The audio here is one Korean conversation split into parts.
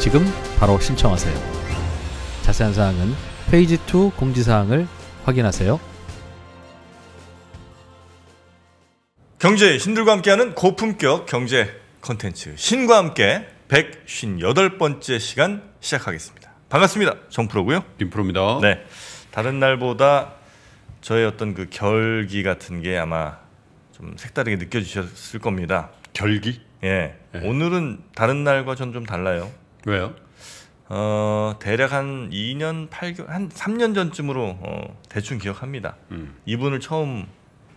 지금 바로 신청하세요. 자세한 사항은 페이지 2 공지사항을 확인하세요. 경제 신들과 함께하는 고품격 경제 컨텐츠 신과 함께 158번째 시간 시작하겠습니다. 반갑습니다. 정프로고요. 김프로입니다. 네. 다른 날보다 저의 어떤 그 결기 같은 게 아마 좀 색다르게 느껴지셨을 겁니다. 결기? 예. 네. 오늘은 다른 날과 전 좀 달라요. 왜요? 어, 대략 한 2년 8개한 3년 전쯤으로 어, 대충 기억합니다. 음. 이분을 처음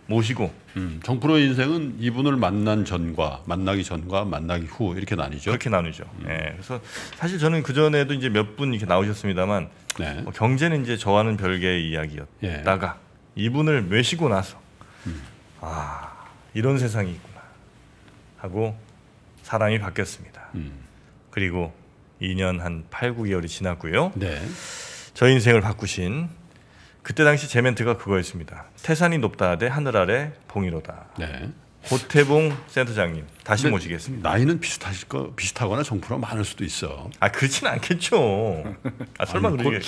모시고. 음, 정프로 인생은 이분을 만난 전과 만나기 전과 만나기 후 이렇게 나뉘죠. 그렇게 나뉘죠. 음. 네, 그래서 사실 저는 그 전에도 이제 몇 분 이렇게 나오셨습니다만 네. 어, 경제는 이제 저와는 별개의 이야기였다가 예. 이분을 모시고 나서 음. 아 이런 세상이 있구나 하고 사람이 바뀌었습니다. 음. 그리고 2년 한 8, 9개월이 지났고요. 네. 저 인생을 바꾸신 그때 당시 제 멘트가 그거였습니다. 태산이 높다 대 하늘 아래 봉이로다. 네. 고태봉 센터장님 다시 모시겠습니다. 나이는 비슷하실 거 비슷하거나 정프로 많을 수도 있어. 아 그렇진 않겠죠. 아 설마 그러게.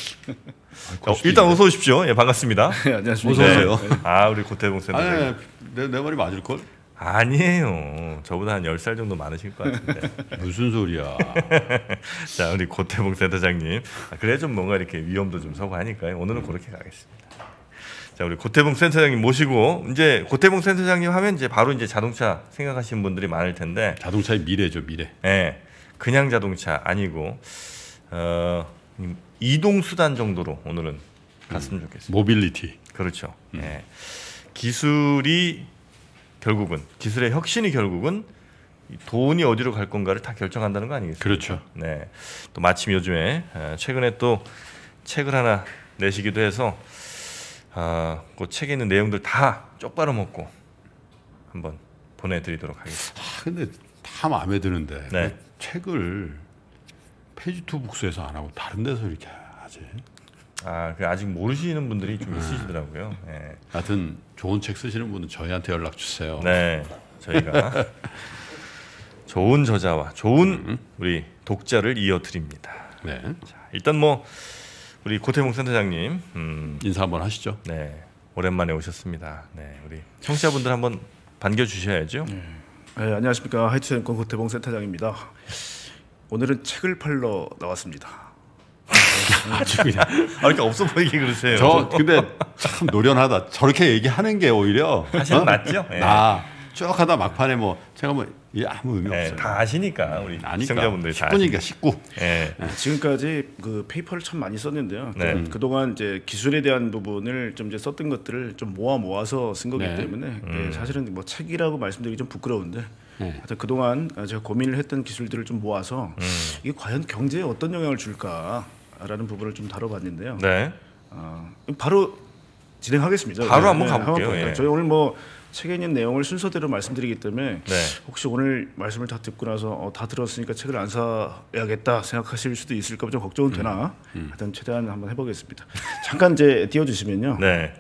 아, 어, 일단 어서 오십시오. 예 반갑습니다. 네, 안녕하세요 네. 아 우리 고태봉 센터장. 님 내, 내 말이 맞을 걸? 아니에요. 저보다 한 10살 정도 많으실 것 같은데. 무슨 소리야. 자, 우리 고태봉 센터장님. 아, 그래 좀 뭔가 이렇게 위험도 좀 서고 하니까 오늘은 음. 그렇게 가겠습니다. 자, 우리 고태봉 센터장님 모시고 이제 고태봉 센터장님 하면 이제 바로 이제 자동차 생각하시는 분들이 많을 텐데 자동차의 미래죠, 미래. 예. 네, 그냥 자동차 아니고 어, 이동 수단 정도로 오늘은 갔으면 음. 좋겠습니다. 모빌리티. 그렇죠. 음. 네. 기술이 결국은 기술의 혁신이 결국은 돈이 어디로 갈 건가를 다 결정한다는 거 아니겠습니까? 그렇죠. 네. 또 마침 요즘에 최근에 또 책을 하나 내시기도 해서 아, 그 책에 있는 내용들 다 쪽바로 먹고 한번 보내드리도록 하겠습니다. 아, 근데 다 마음에 드는데 네. 책을 페이지 투 북스에서 안 하고 다른 데서 이렇게 하지? 아, 그 아직 모르시는 분들이 좀 음. 있으시더라고요. 네. 하여튼 좋은 책 쓰시는 분은 저희한테 연락 주세요. 네, 저희가 좋은 저자와 좋은 음. 우리 독자를 이어드립니다. 네. 자, 일단 뭐 우리 고태봉 센터장님 음, 인사 한번 하시죠. 네, 오랜만에 오셨습니다. 네, 우리 청취자분들 한번 반겨 주셔야죠. 네. 네, 안녕하십니까 하이트 정권 고태봉 센터장입니다. 오늘은 책을 팔러 나왔습니다. 아주 그냥. 아, 이렇게 없어 보이게 그러세요. 저, 근데 참 노련하다. 저렇게 얘기하는 게 오히려. 사실 어? 낫죠? 예. 나. 쭉 하다 막판에 뭐 제가 뭐이 아무 의미 예, 없어요. 다 아시니까 우리 시청자분들 19니까 19. 예. 예. 지금까지 그 페이퍼를 참 많이 썼는데요. 네. 그, 음. 그동안 이제 기술에 대한 부분을 좀 이제 썼던 것들을 좀 모아 모아서 쓴 거기 네. 때문에 음. 예, 사실은 뭐 책이라고 말씀드리기 좀 부끄러운데 네. 그동안 제가 고민을 했던 기술들을 좀 모아서 음. 이게 과연 경제에 어떤 영향을 줄까 라는 부분을 좀 다뤄봤는데요. 네. 어, 바로 진행하겠습니다. 바로 네, 한번 네, 가볼게요. 예. 저희 오늘 뭐 책에 있는 내용을 순서대로 말씀드리기 때문에 네. 혹시 오늘 말씀을 다 듣고 나서 어, 다 들었으니까 책을 안 사야겠다 생각하실 수도 있을까 좀 걱정은 되나 음, 음. 일단 최대한 한번 해보겠습니다. 잠깐 이제 띄워주시면요. 네.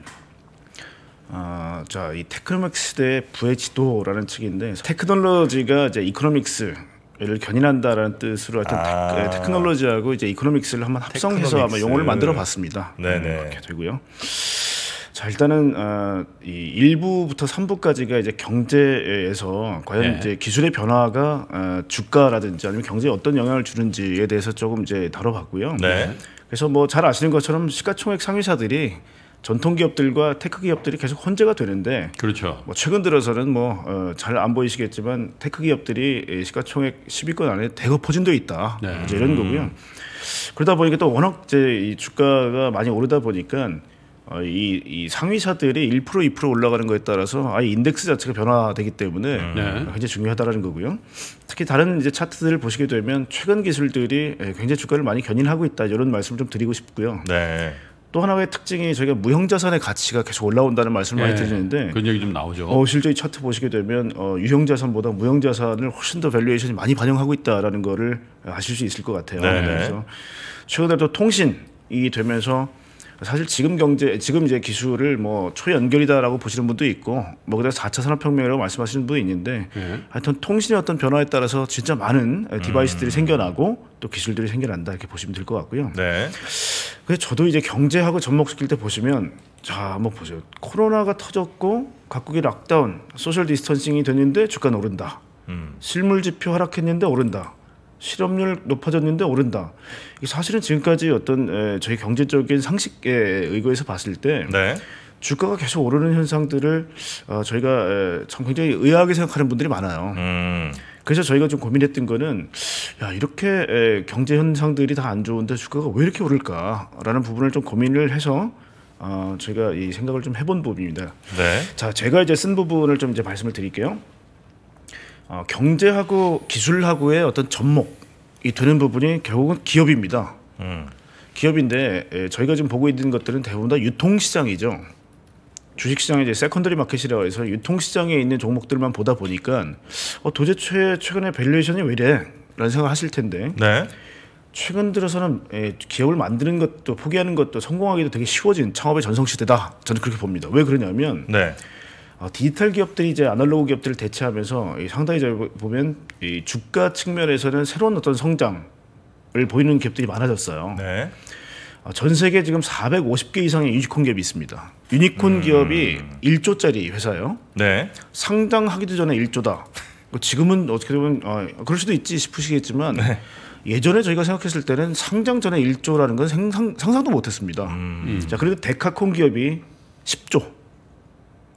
아, 어, 자, 이 테크노믹스 시대 부의 지도라는 책인데 테크놀로지가 이제 이코노믹스 를 견인한다라는 뜻으로 하여튼 아. 테, 그 크놀로지하고 이제 이코노믹스를 한번 합성해서 테크노믹스. 아마 용어를 만들어 봤습니다. 네네. 음, 그렇게 되고요. 자 일단은 어, 이 1부부터 3부까지가 이제 경제에서 과연 네. 이제 기술의 변화가 어, 주가라든지 아니면 경제에 어떤 영향을 주는지에 대해서 조금 이제 다뤄봤고요. 네. 그래서 뭐 잘 아시는 것처럼 시가총액 상위사들이 전통 기업들과 테크 기업들이 계속 혼재가 되는데 그렇죠. 뭐 최근 들어서는 뭐 잘안 어, 보이시겠지만 테크 기업들이 시가총액 10위권 안에 대거 포진돼 있다. 네. 이제 이런 음. 거고요. 그러다 보니까 또 워낙 이제 이 주가가 많이 오르다 보니까 어, 이, 이 상위사들이 1% 2% 올라가는 거에 따라서 아예 인덱스 자체가 변화되기 때문에 음. 네. 굉장히 중요하다라는 거고요. 특히 다른 이제 차트들을 보시게 되면 최근 기술들이 예, 굉장히 주가를 많이 견인하고 있다 이런 말씀을 좀 드리고 싶고요. 네. 또 하나의 특징이 저희가 무형자산의 가치가 계속 올라온다는 말씀을 예, 많이 드리는데 그런 얘기 좀 나오죠. 어, 실제 이 차트 보시게 되면 어, 유형자산보다 무형자산을 훨씬 더 밸류에이션이 많이 반영하고 있다라는 거를 아실 수 있을 것 같아요. 네. 그래서 최근에 또 통신이 되면서 사실 지금 경제 지금 이제 기술을 뭐 초연결이다라고 보시는 분도 있고 뭐 그다음 4차 산업혁명이라고 말씀하시는 분도 있는데 예. 하여튼 통신의 어떤 변화에 따라서 진짜 많은 디바이스들이 음. 생겨나고 또 기술들이 생겨난다 이렇게 보시면 될 것 같고요. 네. 그래 저도 이제 경제하고 접목시킬 때 보시면 자뭐 보세요. 코로나가 터졌고 각국이 락다운, 소셜 디스턴싱이 됐는데 주가는 오른다. 음. 실물 지표 하락했는데 오른다. 실업률 높아졌는데 오른다. 사실은 지금까지 어떤 저희 경제적인 상식에 의거해서 봤을 때 네. 주가가 계속 오르는 현상들을 어, 저희가 참 굉장히 의아하게 생각하는 분들이 많아요. 음. 그래서 저희가 좀 고민했던 거는 야 이렇게 경제 현상들이 다 안 좋은데 주가가 왜 이렇게 오를까라는 부분을 좀 고민을 해서 어, 저희가 이 생각을 좀 해본 부분입니다. 네. 자 제가 이제 쓴 부분을 좀 이제 말씀을 드릴게요. 어, 경제하고 기술하고의 어떤 접목이 되는 부분이 결국은 기업입니다. 음. 기업인데 에, 예, 저희가 지금 보고 있는 것들은 대부분 다 유통시장이죠. 주식시장에 이제 세컨더리 마켓이라고 해서 유통시장에 있는 종목들만 보다 보니까 어, 도대체 최근에 밸류에이션이 왜 이래? 라는 생각 을 하실 텐데 네. 최근 들어서는 에, 예, 기업을 만드는 것도 포기하는 것도 성공하기도 되게 쉬워진 창업의 전성시대다 저는 그렇게 봅니다 왜 그러냐면 네. 어, 디지털 기업들이 이제 아날로그 기업들을 대체하면서 상당히 저 보면 주가 측면에서는 새로운 어떤 성장을 보이는 기업들이 많아졌어요. 네. 어, 전 세계 지금 450개 이상의 유니콘 기업이 있습니다. 유니콘 음... 기업이 1조짜리 회사예요. 네. 상장하기도 전에 1조다. 뭐 지금은 어떻게 보면 어, 그럴 수도 있지 싶으시겠지만 네. 예전에 저희가 생각했을 때는 상장 전에 1조라는 건 생상, 상상도 못했습니다. 음... 자 그래도 데카콘 기업이 10조.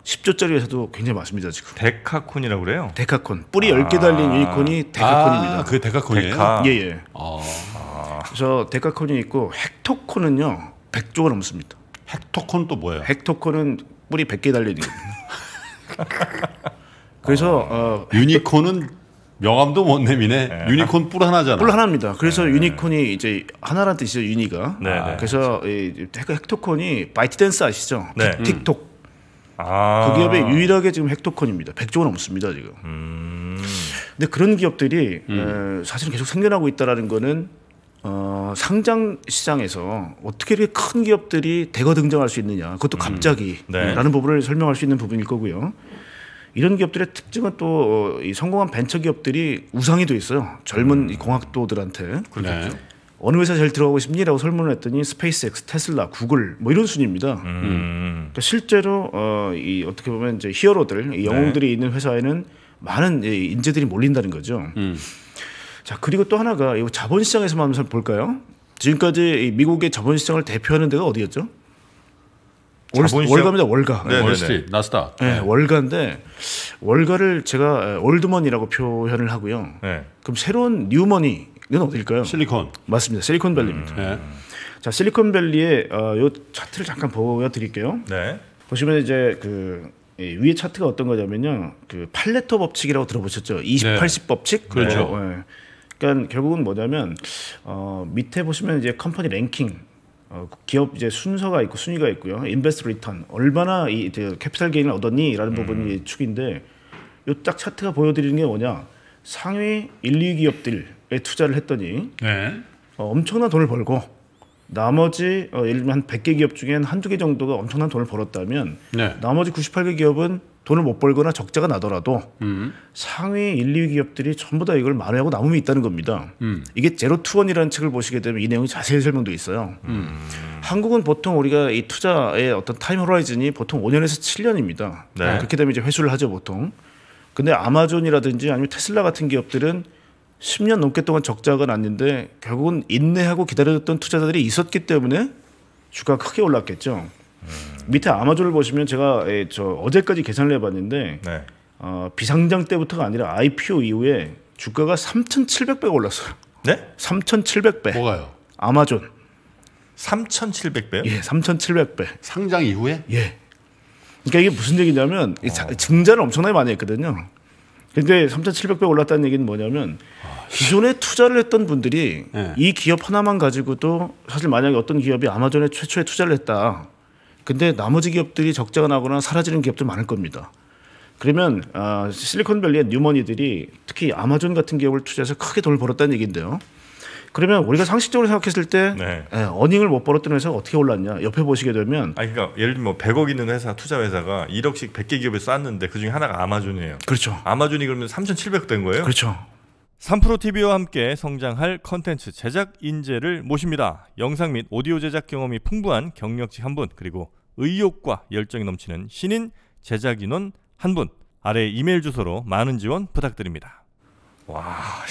10조짜리에서도 굉장히 많습니다 지금. 데카콘이라고 그래요? 데카콘 뿌리 아. 10개 달린 유니콘이 데카콘입니다. 아, 그게 데카콘이에요? 데카. 예 예. 아. 그래서 데카콘이 있고 헥토콘은요 100조가 넘습니다. 헥토콘 또 뭐예요? 헥토콘은 뿌리 100개 달린 겁니다. 그래서 아. 어, 유니콘은 헥토... 명함도 못 내미네. 네. 유니콘 뿔 하나잖아. 뿔 하나입니다. 그래서 네. 유니콘이 이제 하나란 뜻이죠. 유니가. 네, 네. 그래서 이 헥토콘이 바이트댄스 아시죠? 네. 틱톡 아. 그 기업의 유일하게 지금 핵토컨입니다 100조가 넘습니다 지금. 음. 근데 그런 기업들이 음. 에, 사실은 계속 생겨나고 있다라는 거는 어, 상장 시장에서 어떻게 이렇게 큰 기업들이 대거 등장할 수 있느냐 그것도 음. 갑자기라는 네. 부분을 설명할 수 있는 부분일 거고요. 이런 기업들의 특징은 또이 어, 성공한 벤처 기업들이 우상이 돼 있어요. 젊은 음. 공학도들한테. 그렇죠. 네. 어느 회사 제일 들어가고 싶니라고 설문을 했더니 스페이스엑스 테슬라, 구글 뭐 이런 순입니다. 음. 음. 그러니까 실제로 어, 이 어떻게 보면 이제 히어로들, 영웅들이 네. 있는 회사에는 많은 예, 인재들이 몰린다는 거죠. 음. 자 그리고 또 하나가 이 자본시장에서만 한번 볼까요? 지금까지 미국의 자본시장을 대표하는 데가 어디였죠? 월, 월가입니다 월가 네, 네 월스트리 네. 나스닥 네, 네, 월가인데 월가를 제가 올드머니라고 표현을 하고요 네. 그럼 새로운 뉴머니 는어디까요 실리콘. 맞습니다. 실리콘밸리입니다. 네. 자, 실리콘밸리의 어, 요 차트를 잠깐 보여드릴게요. 네. 보시면 이제 그 예, 위에 차트가 어떤 거냐면요. 그 팔레토 법칙이라고 들어보셨죠? 20, 80 법칙? 그렇죠. 네. 그러니까 결국은 뭐냐면 어, 밑에 보시면 이제 컴퍼니 랭킹 어, 기업 이제 순서가 있고 순위가 있고요. 인베스트 리턴 얼마나 이 캐피탈 게인을 얻었니라는 음. 부분이 축인데 요딱 차트가 보여드리는 게 뭐냐 상위 1, 2 기업들 에 투자를 했더니 네. 어, 엄청난 돈을 벌고 나머지 어, 예를 들면 한 100개 기업 중에 한 한두 개 정도가 엄청난 돈을 벌었다면 네. 나머지 98개 기업은 돈을 못 벌거나 적자가 나더라도 음. 상위 1, 2위 기업들이 전부 다 이걸 만회하고 남음이 있다는 겁니다. 음. 이게 제로 투원이라는 책을 보시게 되면 이 내용이 자세히 설명돼 있어요. 음. 한국은 보통 우리가 이 투자의 어떤 타임 호라이즌이 보통 5년에서 7년입니다. 네. 그렇게 되면 이제 회수를 하죠 보통. 근데 아마존이라든지 아니면 테슬라 같은 기업들은 10년 넘게 동안 적자가 났는데 결국은 인내하고 기다려줬던 투자자들이 있었기 때문에 주가 크게 올랐겠죠. 음. 밑에 아마존을 보시면 제가 예, 저 어제까지 계산을 해봤는데 네. 어, 비상장 때부터가 아니라 IPO 이후에 주가가 3,700배 올랐어요. 네? 3,700배. 뭐가요? 아마존. 3,700배요? 예, 3,700배. 상장 이후에? 예. 그러니까 이게 무슨 얘기냐면 어. 증자를 엄청나게 많이 했거든요. 근데 3,700배 올랐다는 얘기는 뭐냐면 기존에 투자를 했던 분들이 네. 이 기업 하나만 가지고도 사실 만약에 어떤 기업이 아마존에 최초에 투자를 했다. 근데 나머지 기업들이 적자가 나거나 사라지는 기업들 많을 겁니다. 그러면 아, 실리콘밸리의 뉴머니들이 특히 아마존 같은 기업을 투자해서 크게 돈을 벌었다는 얘기인데요. 그러면 우리가 상식적으로 생각했을 때 네. 예, 어닝을 못 벌었던 회사가 어떻게 올랐냐 옆에 보시게 되면 아 그러니까 예를 들면 뭐 100억 있는 회사 투자 회사가 1억씩 100개 기업에 쌌는데 그 중에 하나가 아마존이에요. 그렇죠. 아마존이 그러면 3,700억 된 거예요? 그렇죠. 3프로 TV와 함께 성장할 컨텐츠 제작 인재를 모십니다. 영상 및 오디오 제작 경험이 풍부한 경력직 한 분, 그리고 의욕과 열정이 넘치는 신인 제작 인원 한 분. 아래 이메일 주소로 많은 지원 부탁드립니다. 와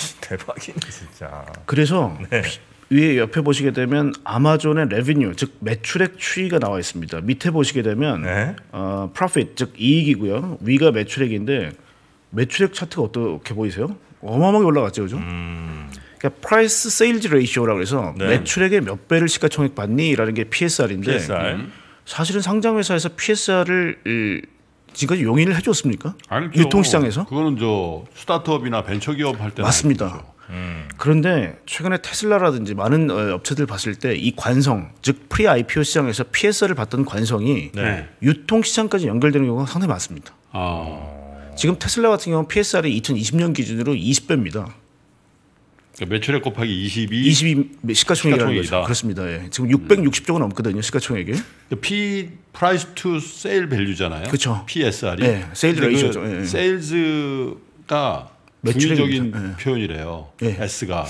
대박이네 진짜. 그래서 네. 위에 옆에 보시게 되면 아마존의 레비뉴 즉 매출액 추이가 나와 있습니다. 밑에 보시게 되면 네? 어, profit 즉 이익이고요. 위가 매출액인데 매출액 차트가 어떻게 보이세요? 어마어마하게 올라갔죠, 그죠? 음... 그러니까 price sales ratio라고 해서 네. 매출액의 몇 배를 시가총액 받니라는 게 PSR인데 PSR. 음, 사실은 상장 회사에서 PSR을 지금까지 용인을 해줬습니까? 알죠. 유통시장에서? 그거는 저 스타트업이나 벤처기업 할 때 맞습니다. 음. 그런데 최근에 테슬라라든지 많은 어, 업체들 봤을 때 이 관성, 즉 프리 IPO 시장에서 PSR을 받던 관성이 네. 유통 시장까지 연결되는 경우가 상당히 많습니다. 아. 지금 테슬라 같은 경우 PSR이 2020년 기준으로 20배입니다. 그러니까 매출액 곱하기 22. 22 시가총액이라는 거죠. 그렇습니다. 예. 지금 660조가 넘거든요. 시가총액이. P price to sale value잖아요. 그렇죠. PSR이. 네, 세일즈 레이셔죠. 그 세일즈가 예, 예. 매출적인 예. 표현이래요. 예. S가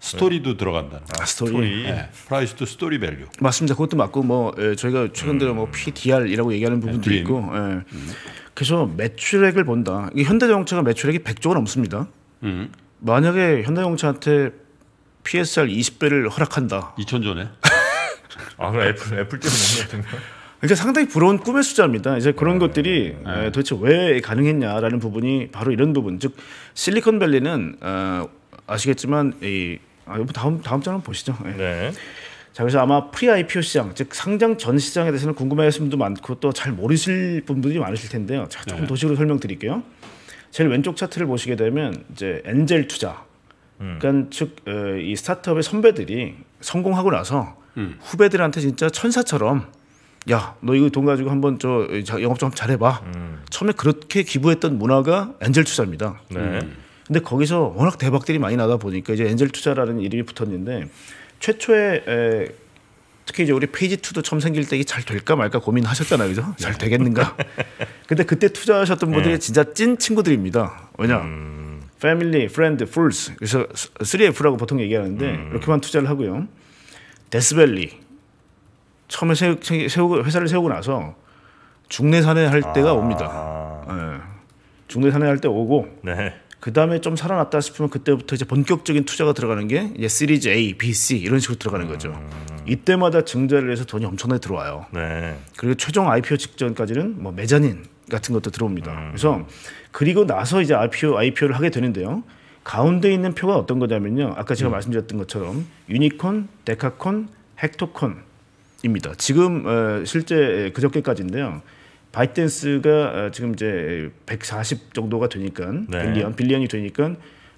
스토리도 예. 들어간다는 아, 스토리. 스토리. 예. 프라이스 투 스토리 밸류. 맞습니다. 그것도 맞고 뭐 예, 저희가 최근 들어 음. 뭐 PDR이라고 얘기하는 네, 부분도 앤 있고. 예. 음. 그래서 매출액을 본다. 이게 현대자동차가 매출액이 100조가 넘습니다. 음. 만약에 현대자동차한테 PSR 20배를 허락한다. 2천 전에? 아, 그 애플 애플 때문에 그러니까 상당히 부러운 꿈의 숫자입니다. 이제 그런 네, 것들이 네. 도대체 왜 가능했냐라는 부분이 바로 이런 부분. 즉 실리콘밸리는 어, 아시겠지만 이 아, 다음 다음 장에 보시죠. 네. 네. 자 그래서 아마 프리 IPO 시장 즉 상장 전 시장에 대해서는 궁금해하시는 분도 많고 또 잘 모르실 분들이 많으실 텐데요. 자 조금 네. 도식으로 설명드릴게요. 제일 왼쪽 차트를 보시게 되면 이제 엔젤 투자, 음. 그러니까 즉이 어, 스타트업의 선배들이 성공하고 나서 음. 후배들한테 진짜 천사처럼 야 너 이거 돈 가지고 한번 저 영업 좀 잘해봐. 음. 처음에 그렇게 기부했던 문화가 엔젤 투자입니다. 네. 음. 근데 거기서 워낙 대박들이 많이 나다 보니까 이제 엔젤 투자라는 이름이 붙었는데 최초의 에, 특히 이제 우리 페이지 2도 처음 생길 때이잘 될까 말까 고민하셨잖아요. 그죠? 잘 되겠는가? 근데 그때 투자하셨던 분들이 네. 진짜 찐 친구들입니다. 왜냐? 음. 패밀리, 프렌드, 풀스. 그래서 3F라고 보통 얘기하는데 음. 이렇게만 투자를 하고요. 데스밸리. 처음에 세우, 세우, 회사를 세우고 나서 중내 산에 할 때가 아. 옵니다. 네. 예. 중내 산에 할 때 오고 네. 그 다음에 좀 살아났다 싶으면 그때부터 이제 본격적인 투자가 들어가는 게 이제 시리즈 A, B, C 이런 식으로 들어가는 거죠. 음. 이때마다 증자를 해서 돈이 엄청나게 들어와요. 네. 그리고 최종 IPO 직전까지는 뭐 매자닌 같은 것도 들어옵니다. 음. 그래서 그리고 나서 이제 IPO, IPO를 하게 되는데요. 가운데 있는 표가 어떤 거냐면요. 아까 제가 음. 말씀드렸던 것처럼 유니콘, 데카콘, 헥토콘입니다. 지금 어, 실제 그저께까지인데요. 바이댄스가 어, 지금 이제 140 정도가 되니까 네. 빌리언 빌리언이 되니까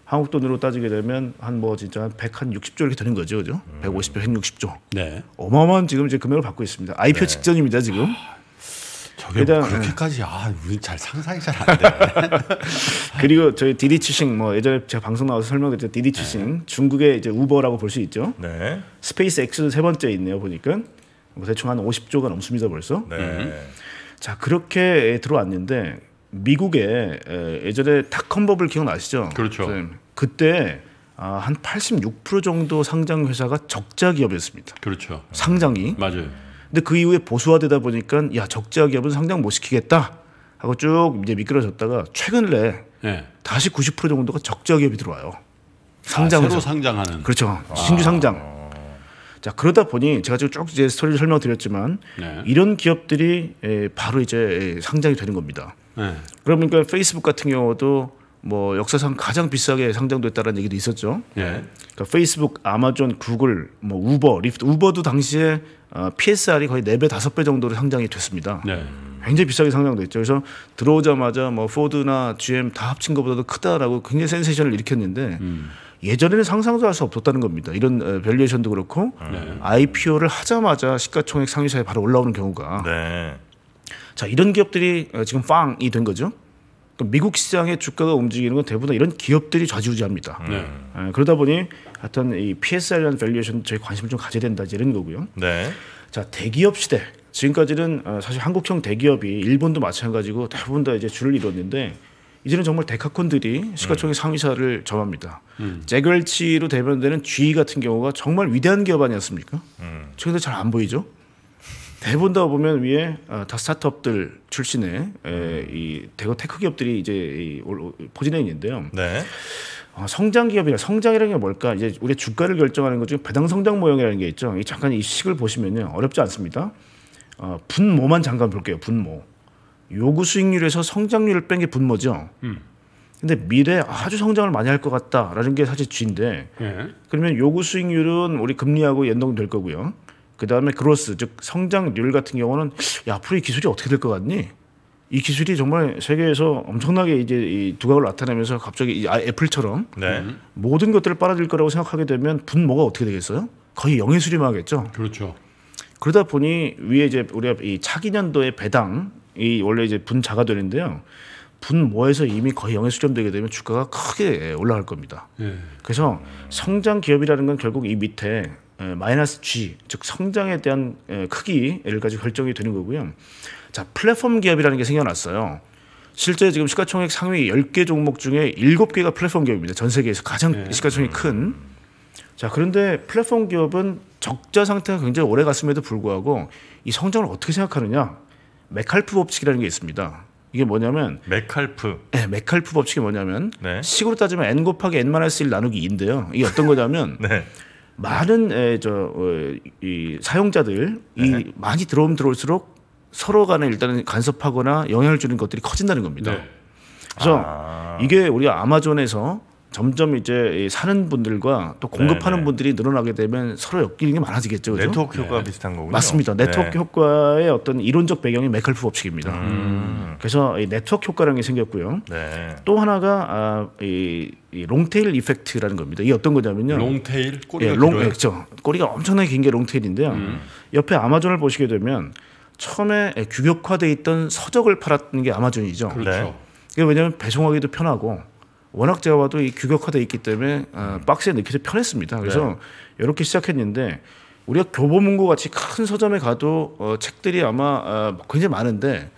한국 돈으로 따지게 되면 한 뭐 진짜 한 160조 이렇게 되는 거죠, 그죠? 음. 150조, 160조. 네. 어마어마한 지금 이제 금액을 받고 있습니다. IPO 네. 직전입니다 지금. 아, 저게 일단, 뭐 그렇게까지 아 우리 잘 상상이 잘 안 돼. 그리고 저희 디디치싱 뭐 예전에 제가 방송 나와서 설명했죠 디디치싱 네. 중국의 이제 우버라고 볼 수 있죠. 네. 스페이스 X도 세 번째 있네요 보니까 뭐 대충 한 50조가 넘습니다 벌써. 네. 음. 자 그렇게 들어왔는데 미국에 예전에 닷컴버블 기억나시죠? 그렇죠. 그때 아, 한86% 정도 상장 회사가 적자 기업이었습니다. 그렇죠. 상장이 맞아요. 근데 그 이후에 보수화되다 보니까 야 적자 기업은 상장 못 시키겠다 하고 쭉 이제 미끄러졌다가 최근에 네. 다시 90% 정도가 적자 기업이 들어와요. 아, 상장 아, 새로 상장하는 그렇죠. 아. 신규 상장. 자 그러다 보니 제가 지금 쭉 이제 스토리를 설명드렸지만 네. 이런 기업들이 에, 예, 바로 이제 예, 상장이 되는 겁니다. 네. 그러니까 페이스북 같은 경우도 뭐 역사상 가장 비싸게 상장됐다는 얘기도 있었죠. 네. 그러니까 페이스북, 아마존, 구글, 뭐 우버, 리프트, 우버도 당시에 어, PSR이 거의 네배 다섯 배 정도로 상장이 됐습니다. 네. 굉장히 비싸게 상장됐죠. 그래서 들어오자마자 뭐 포드나 GM 다 합친 것보다도 크다라고 굉장히 센세이션을 일으켰는데 음. 예전에는 상상도 할 수 없었다는 겁니다. 이런 밸류에이션도 어, 그렇고 네. IPO를 하자마자 시가총액 상위사에 바로 올라오는 경우가 네. 자 이런 기업들이 어, 지금 빵이 된 거죠. 그 미국 시장의 주가가 움직이는 건 대부분 이런 기업들이 좌지우지합니다. 음. 네. 예, 그러다 보니 하여튼 이 PSR이라는 밸류에이션 저희 관심을 좀 가져야 된다 이런 거고요. 네. 자 대기업 시대 지금까지는 어, 사실 한국형 대기업이 일본도 마찬가지고 대부분 다 이제 줄을 이뤘는데 이제는 정말 데카콘들이 시가총액 음. 상위사를 점합니다. 음. 재결치로 대변되는 g 같은 경우가 정말 위대한 기업 아니었습니까? 음. 최근에 잘 안 보이죠? 대본다 보면 위에 아, 다 스타트업들 출신의 음. 이 대거 테크 기업들이 이제 포진해 있는데요. 네. 어, 성장 기업이라 성장이라는 게 뭘까? 이제 우리 의 주가를 결정하는 것 중에 배당 성장 모형이라는 게 있죠. 이 잠깐 이 식을 보시면요 어렵지 않습니다. 어, 분모만 잠깐 볼게요. 분모. 요구 수익률에서 성장률을 뺀 게 분모죠. 음. 근데 미래 아주 성장을 많이 할 것 같다라는 게 사실 G인데 예. 그러면 요구 수익률은 우리 금리하고 연동될 거고요. 그 다음에 그로스 즉 성장률 같은 경우는 야, 앞으로 이 기술이 어떻게 될 것 같니? 이 기술이 정말 세계에서 엄청나게 이제 이 두각을 나타내면서 갑자기 이 아, 애플처럼 네. 모든 것들을 빨아들일 거라고 생각하게 되면 분모가 어떻게 되겠어요? 거의 영의 수렴하겠죠. 그렇죠. 그러다 보니 위에 이제 우리가 이 차기 년도의 배당 이 원래 이제 분자가 되는데요. 분모에서 이미 거의 0에 수렴되게 되면 주가가 크게 올라갈 겁니다. 예. 그래서 성장 기업이라는 건 결국 이 밑에 마이너스 G 즉 성장에 대한 크기를 가지고 결정이 되는 거고요. 자 플랫폼 기업이라는 게 생겨났어요. 실제 지금 시가총액 상위 10개 종목 중에 7개가 플랫폼 기업입니다. 전 세계에서 가장 예. 시가총액 음. 큰. 자 그런데 플랫폼 기업은 적자 상태가 굉장히 오래 갔음에도 불구하고 이 성장을 어떻게 생각하느냐 메칼프 법칙이라는 게 있습니다. 이게 뭐냐면 메칼프. 네, 메칼프 법칙이 뭐냐면 네. 식으로 따지면 n 곱하기 n 마이너스 1 나누기 2인데요. 이게 어떤 거냐면 네. 많은 에, 저, 어, 이 사용자들 네. 이 많이 들어오면 들어올수록 서로 간에 일단은 간섭하거나 영향을 주는 것들이 커진다는 겁니다. 네. 그래서 아. 이게 우리가 아마존에서 점점 이제 사는 분들과 또 공급하는 네네. 네. 분들이 늘어나게 되면 서로 엮이는 게 많아지겠죠. 그죠? 네트워크 효과 네. 비슷한 거군요. 맞습니다. 네. 네트워크 네. 효과의 어떤 이론적 배경이 맥컬프 법칙입니다. 음. 그래서 이 네트워크 효과라는 게 생겼고요. 네. 또 하나가 아, 이, 이 롱테일 이펙트라는 겁니다. 이게 어떤 거냐면요. 롱테일 꼬리가 예, 롱, 길어요. 그렇죠. 꼬리가 엄청나게 긴 게 롱테일인데요. 음. 옆에 아마존을 보시게 되면 처음에 예, 규격화돼 있던 서적을 팔았던 게 아마존이죠. 그렇죠. 이게 왜냐하면 배송하기도 편하고 워낙 제가 봐도이 규격화돼 있기 때문에 어, 박스에 넣기도 편했습니다. 그래서 네. 이렇게 시작했는데 우리가 교보문고 같이 큰 서점에 가도 어, 책들이 아마 어, 굉장히 많은데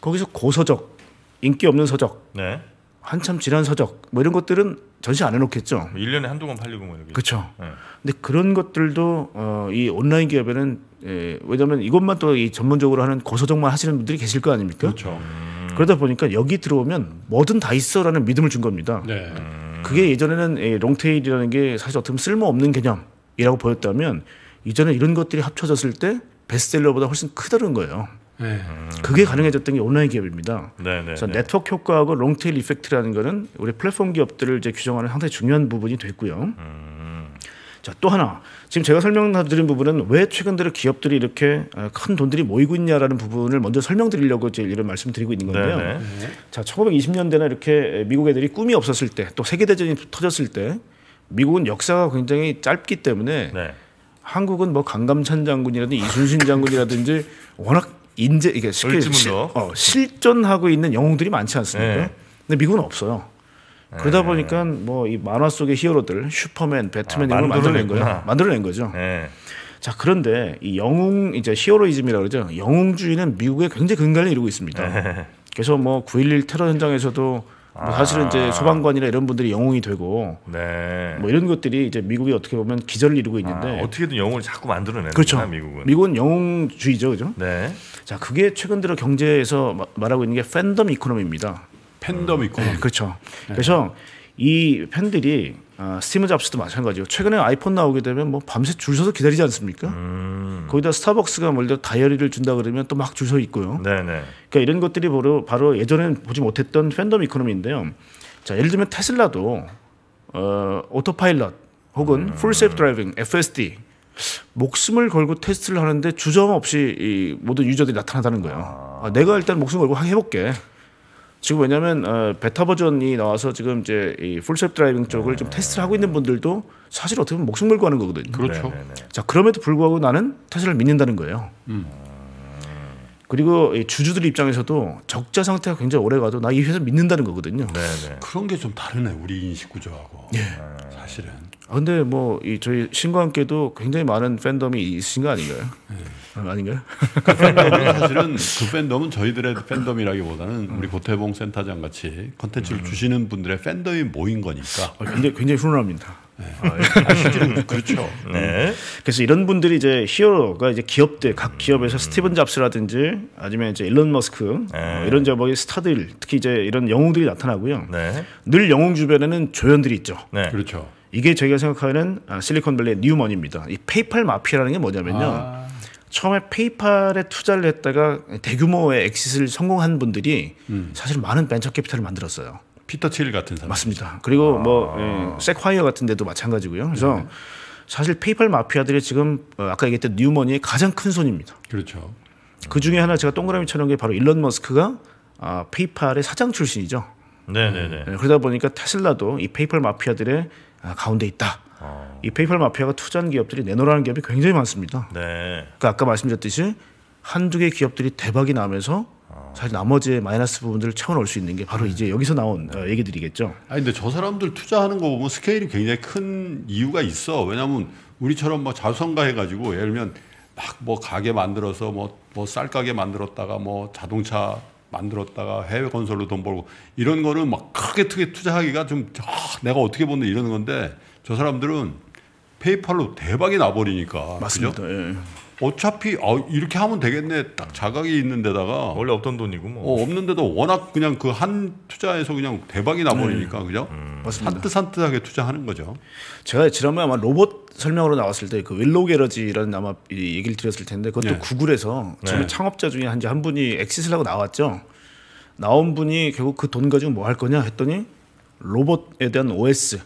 거기서 고서적, 인기 없는 서적, 네. 한참 지난 서적 뭐 이런 것들은 전시 안 해놓겠죠. 1년에 한두 권 팔리고 뭐 이렇게. 그렇죠. 네. 근데 그런 것들도 어, 이 온라인 기업에는 예, 왜냐하면 이것만 또 이 전문적으로 하는 고서적만 하시는 분들이 계실 거 아닙니까? 그렇죠. 음. 음. 그러다 보니까 여기 들어오면 뭐든 다 있어라는 믿음을 준 겁니다. 네. 그게 예전에는 예, 롱테일이라는 게 사실 어떻게 보면 쓸모없는 개념이라고 보였다면 이전에 이런 것들이 합쳐졌을 때 베스트셀러보다 훨씬 크다는 거예요. 네. 그게 가능해졌던 게 온라인 기업입니다. 네, 네, 그래서 네. 네트워크 효과하고 롱테일 이펙트라는 거는 우리 플랫폼 기업들을 이제 규정하는 상당히 중요한 부분이 됐고요. 음. 자, 또 하나 지금 제가 설명드린 부분은 왜 최근 들어 기업들이 이렇게 아, 큰 돈들이 모이고 있냐라는 부분을 먼저 설명드리려고 이제 이런 말씀드리고 있는 네, 건데요. 네네. 자, 1920년대나 이렇게 미국 애들이 꿈이 없었을 때, 또 세계 대전이 터졌을 때, 미국은 역사가 굉장히 짧기 때문에 네. 한국은 뭐 강감찬 장군이라든지 이순신 장군이라든지 워낙 인재 이게 쉽게 시, 어, 실존하고 있는 영웅들이 많지 않습니까? 네. 근데 미국은 없어요. 예. 그러다 보니까 뭐 이 만화 속의 히어로들 슈퍼맨, 배트맨 아, 이런 걸 만들어낸 거예요. 만들어낸 거죠. 예. 자 그런데 이 영웅 이제 히어로이즘이라고 그러죠. 영웅주의는 미국에 굉장히 근간을 이루고 있습니다. 예. 그래서 뭐 9.11 테러 현장에서도 뭐 사실은 이제 아. 소방관이나 이런 분들이 영웅이 되고 네. 뭐 이런 것들이 이제 미국이 어떻게 보면 기절을 이루고 있는데 아, 어떻게든 영웅을 자꾸 만들어내는 그렇죠. 미국은 미국은 영웅주의죠, 그죠? 네. 자 그게 최근 들어 경제에서 말하고 있는 게 팬덤 이코노미입니다. 팬덤 있고. 네, 그렇죠. 네. 그래서 이 팬들이 어, 아, 스티브 잡스도 마찬가지고 최근에 아이폰 나오게 되면 뭐 밤새 줄 서서 기다리지 않습니까? 음. 거기다 스타벅스가 먼저 다이어리를 준다 그러면 또 막 줄 서 있고요. 네네. 그러니까 이런 것들이 바로 바로 예전에 보지 못했던 팬덤 이코노미인데요. 자 예를 들면 테슬라도 어, 오토파일럿 혹은 음. 풀세프 드라이빙 FSD 목숨을 걸고 테스트를 하는데 주저함 없이 이 모든 유저들이 나타나다는 거예요. 아, 아 내가 일단 목숨 걸고 해볼게. 지금 왜냐하면 어, 베타 버전이 나와서 지금 이제 이풀프 드라이빙 쪽을 좀 네. 테스트를 하고 있는 분들도 사실 어떻게 보면 목숨 걸고 하는 거거든요. 그렇죠. 네, 네, 자 그럼에도 불구하고 나는 테슬라를 믿는다는 거예요. 음. 그리고 주주들 입장에서도 적자 상태가 굉장히 오래 가도 나 이 회사 믿는다는 거거든요. 네네. 그런 게 좀 다르네 우리 인식 구조하고 예. 사실은. 아, 근데 뭐이 저희 신과 함께도 굉장히 많은 팬덤이 있으신 거 아닌가요? 네. 아, 닌가요그 사실은 그 팬덤은 저희들의 팬덤이라기보다는 음. 우리 고태봉 센터장 같이 컨텐츠를 음. 주시는 분들의 팬덤이 모인 거니까. 아, 굉장 굉장히 훈훈합니다. 네. 아, 실 예. 그렇죠. 음. 네. 그래서 이런 분들이 이제 히어로가 이제 기업들 각 음. 기업에서 스티븐 잡스라든지 아니면 이제 일론 머스크 뭐 네. 이런 저제뭐 스타들 특히 이제 이런 영웅들이 나타나고요. 네. 늘 영웅 주변에는 조연들이 있죠. 네. 그렇죠. 이게 저희가 생각하는 아, 실리콘밸리 뉴먼입니다이 페이팔 마피아라는 게 뭐냐면요. 아. 처음에 페이팔에 투자를 했다가 대규모의 엑시스를 성공한 분들이 음. 사실 많은 벤처 캐피탈을 만들었어요. 피터 칠 같은 사람. 맞습니다. 그리고 아. 뭐 세콰이어 예, 같은 데도 마찬가지고요. 그래서 네. 사실 페이팔 마피아들이 지금 어, 아까 얘기했던 뉴머니의 가장 큰 손입니다. 그렇죠. 그 중에 하나 제가 동그라미 쳐놓은 게 바로 일론 머스크가 아, 페이팔의 사장 출신이죠. 네네네. 음, 네, 네. 예, 그러다 보니까 테슬라도 이 페이팔 마피아들의 아, 가운데 있다. 어. 이 페이팔 마피아가 투자한 기업들이 내놓으라는 기업이 굉장히 많습니다. 네. 그러니까 아까 말씀드렸듯이 한두 개 기업들이 대박이 나면서 어. 사실 나머지 마이너스 부분들을 채워넣을 수 있는 게 바로 네. 이제 여기서 나온 네. 어, 얘기들이겠죠. 아니 근데 저 사람들 투자하는 거 보면 스케일이 굉장히 큰 이유가 있어. 왜냐하면 우리처럼 뭐자수성가 해가지고 예를 들면 막 뭐 가게 만들어서 뭐뭐 뭐 쌀가게 만들었다가 뭐 자동차 만들었다가 해외 건설로 돈 벌고 이런 거는 막 크게 크게 투자하기가 좀 아, 내가 어떻게 본다 이러는 건데 저 사람들은 페이팔로 대박이 나버리니까 맞습니다. 그죠? 예. 어차피 어, 이렇게 하면 되겠네 딱 자각이 있는 데다가 원래 없던 돈이고 뭐 어, 없는데도 워낙 그냥 그 한 투자에서 그냥 대박이 나버리니까 네. 그죠? 음. 음. 산뜻산뜻하게 투자하는 거죠. 제가 지난번에 아마 로봇 설명으로 나왔을 때 그 웰로우 게러지라는 아마 얘기를 드렸을 텐데 그것도 네. 구글에서 지금 네. 창업자 중에 한, 한 분이 엑시스라고 나왔죠. 나온 분이 결국 그 돈 가지고 뭐 할 거냐 했더니 로봇에 대한 OS를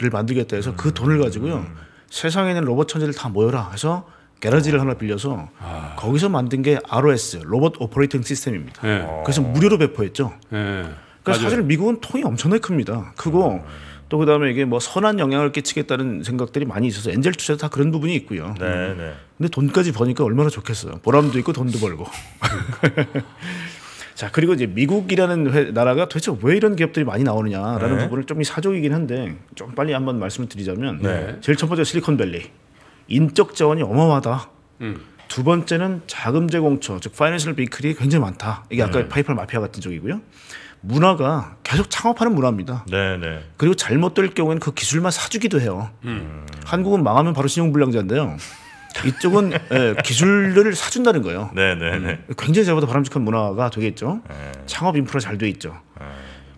네. 만들겠다 해서 그 돈을 가지고요. 음. 세상에 는 로봇 천재를 다 모여라 해서 게라지를 하나 빌려서 아. 거기서 만든 게 ROS 로봇 오퍼레이팅 시스템입니다. 네. 그래서 무료로 배포했죠. 네. 그러니까 사실 미국은 통이 엄청나게 큽니다. 크고 아. 또 그다음에 이게 뭐 선한 영향을 끼치겠다는 생각들이 많이 있어서 엔젤 투자도 다 그런 부분이 있고요. 네, 네. 근데 돈까지 버니까 얼마나 좋겠어요. 보람도 있고 돈도 벌고. 그러니까. 자 그리고 이제 미국이라는 회, 나라가 도대체 왜 이런 기업들이 많이 나오느냐라는 네. 부분을 좀 이 사족이긴 한데 좀 빨리 한번 말씀을 드리자면 네. 제일 첫 번째 실리콘밸리. 인적 자원이 어마어마하다. 음. 두 번째는 자금 제공처, 즉 파이낸셜 베이클이 굉장히 많다. 이게 아까 네. 파이팔 마피아 같은 쪽이고요. 문화가 계속 창업하는 문화입니다. 네, 네. 그리고 잘못될 경우에는 그 기술만 사주기도 해요. 음. 한국은 망하면 바로 신용불량자인데요. 이쪽은 예, 기술을 사준다는 거예요. 네, 네, 음. 네. 굉장히 저보다 바람직한 문화가 되겠죠. 네. 창업 인프라 잘 돼 있죠.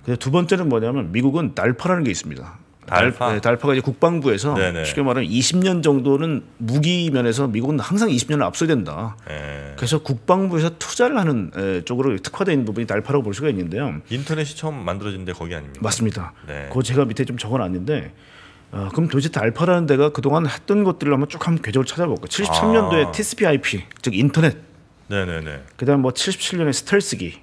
네. 두 번째는 뭐냐면 미국은 날파라는 게 있습니다. 달파. 네, 달파가 이제 국방부에서 네네. 쉽게 말하면 20년 정도는 무기 면에서 미국은 항상 20년을 앞서된다. 에. 예. 그래서 국방부에서 투자를 하는 예, 쪽으로 특화된 부분이 달파라고 볼 수가 있는데요. 인터넷이 처음 만들어진 데 거기 아닙니까? 맞습니다. 네. 그거 제가 밑에 좀 적어놨는데 어, 그럼 도대체 달파라는 데가 그동안 했던 것들을 한번 쭉 한번 궤적을 찾아볼까. 요 73년도에 아. TCP/IP 즉 인터넷. 네네네. 그다음 뭐 77년에 스텔스기,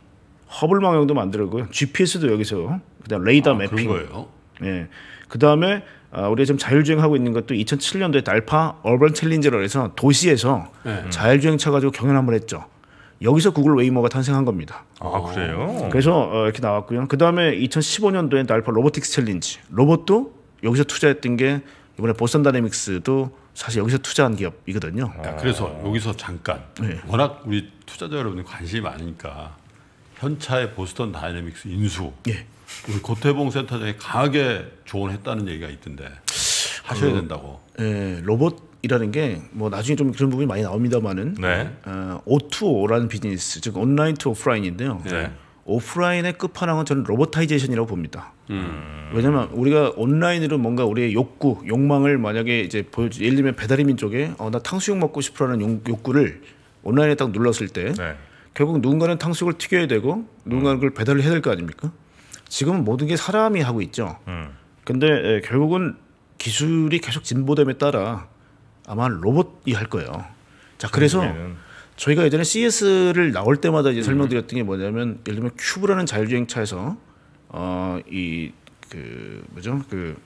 허블 망형도 만들고요. GPS도 여기서 그다음 레이더 아, 매핑. 그런 거예요? 예. 그 다음에 아, 우리가 지금 자율주행하고 있는 것도 2007년도에 달파 어반 챌린지를 해서 도시에서 네. 자율주행차 가지고 경연 한번 했죠. 여기서 구글 웨이머가 탄생한 겁니다. 아 그래요? 그래서 어, 이렇게 나왔고요. 그 다음에 2015년도에 달파 로보틱스 챌린지 로봇도 여기서 투자했던 게 이번에 보스턴 다이믹스도 사실 여기서 투자한 기업이거든요. 아, 그래서 여기서 잠깐 네. 워낙 우리 투자자 여러분이 관심이 많으니까 현차의 보스턴 다이내믹스 인수 예. 우리 고태봉 센터장이 강하게 조언했다는 얘기가 있던데 하셔야 그, 된다고. 예, 로봇이라는 게 뭐 나중에 좀 그런 부분이 많이 나옵니다만은 네. 어, O2O라는 비즈니스 즉 온라인 투 오프라인인데요. 네. 오프라인의 끝판왕은 저는 로보타이제이션이라고 봅니다. 음. 왜냐하면 우리가 온라인으로 뭔가 우리의 욕구, 욕망을 만약에 이제 보여주, 예를 들면 배달의민 쪽에 어, 나 탕수육 먹고 싶어라는 욕, 구를 온라인에 딱 눌렀을 때 네. 결국 누군가는 탕수육을 튀겨야 되고 누군가는 그걸 배달을 해야 될 거 아닙니까? 지금은 모든 게 사람이 하고 있죠. 음. 근데 에, 결국은 기술이 계속 진보됨에 따라 아마 로봇이 할 거예요. 자, 그래서 음. 저희가 예전에 CS를 나올 때마다 이제 음. 설명드렸던 게 뭐냐면 예를 들면 큐브라는 자율주행 차에서 어 이 그 뭐죠 그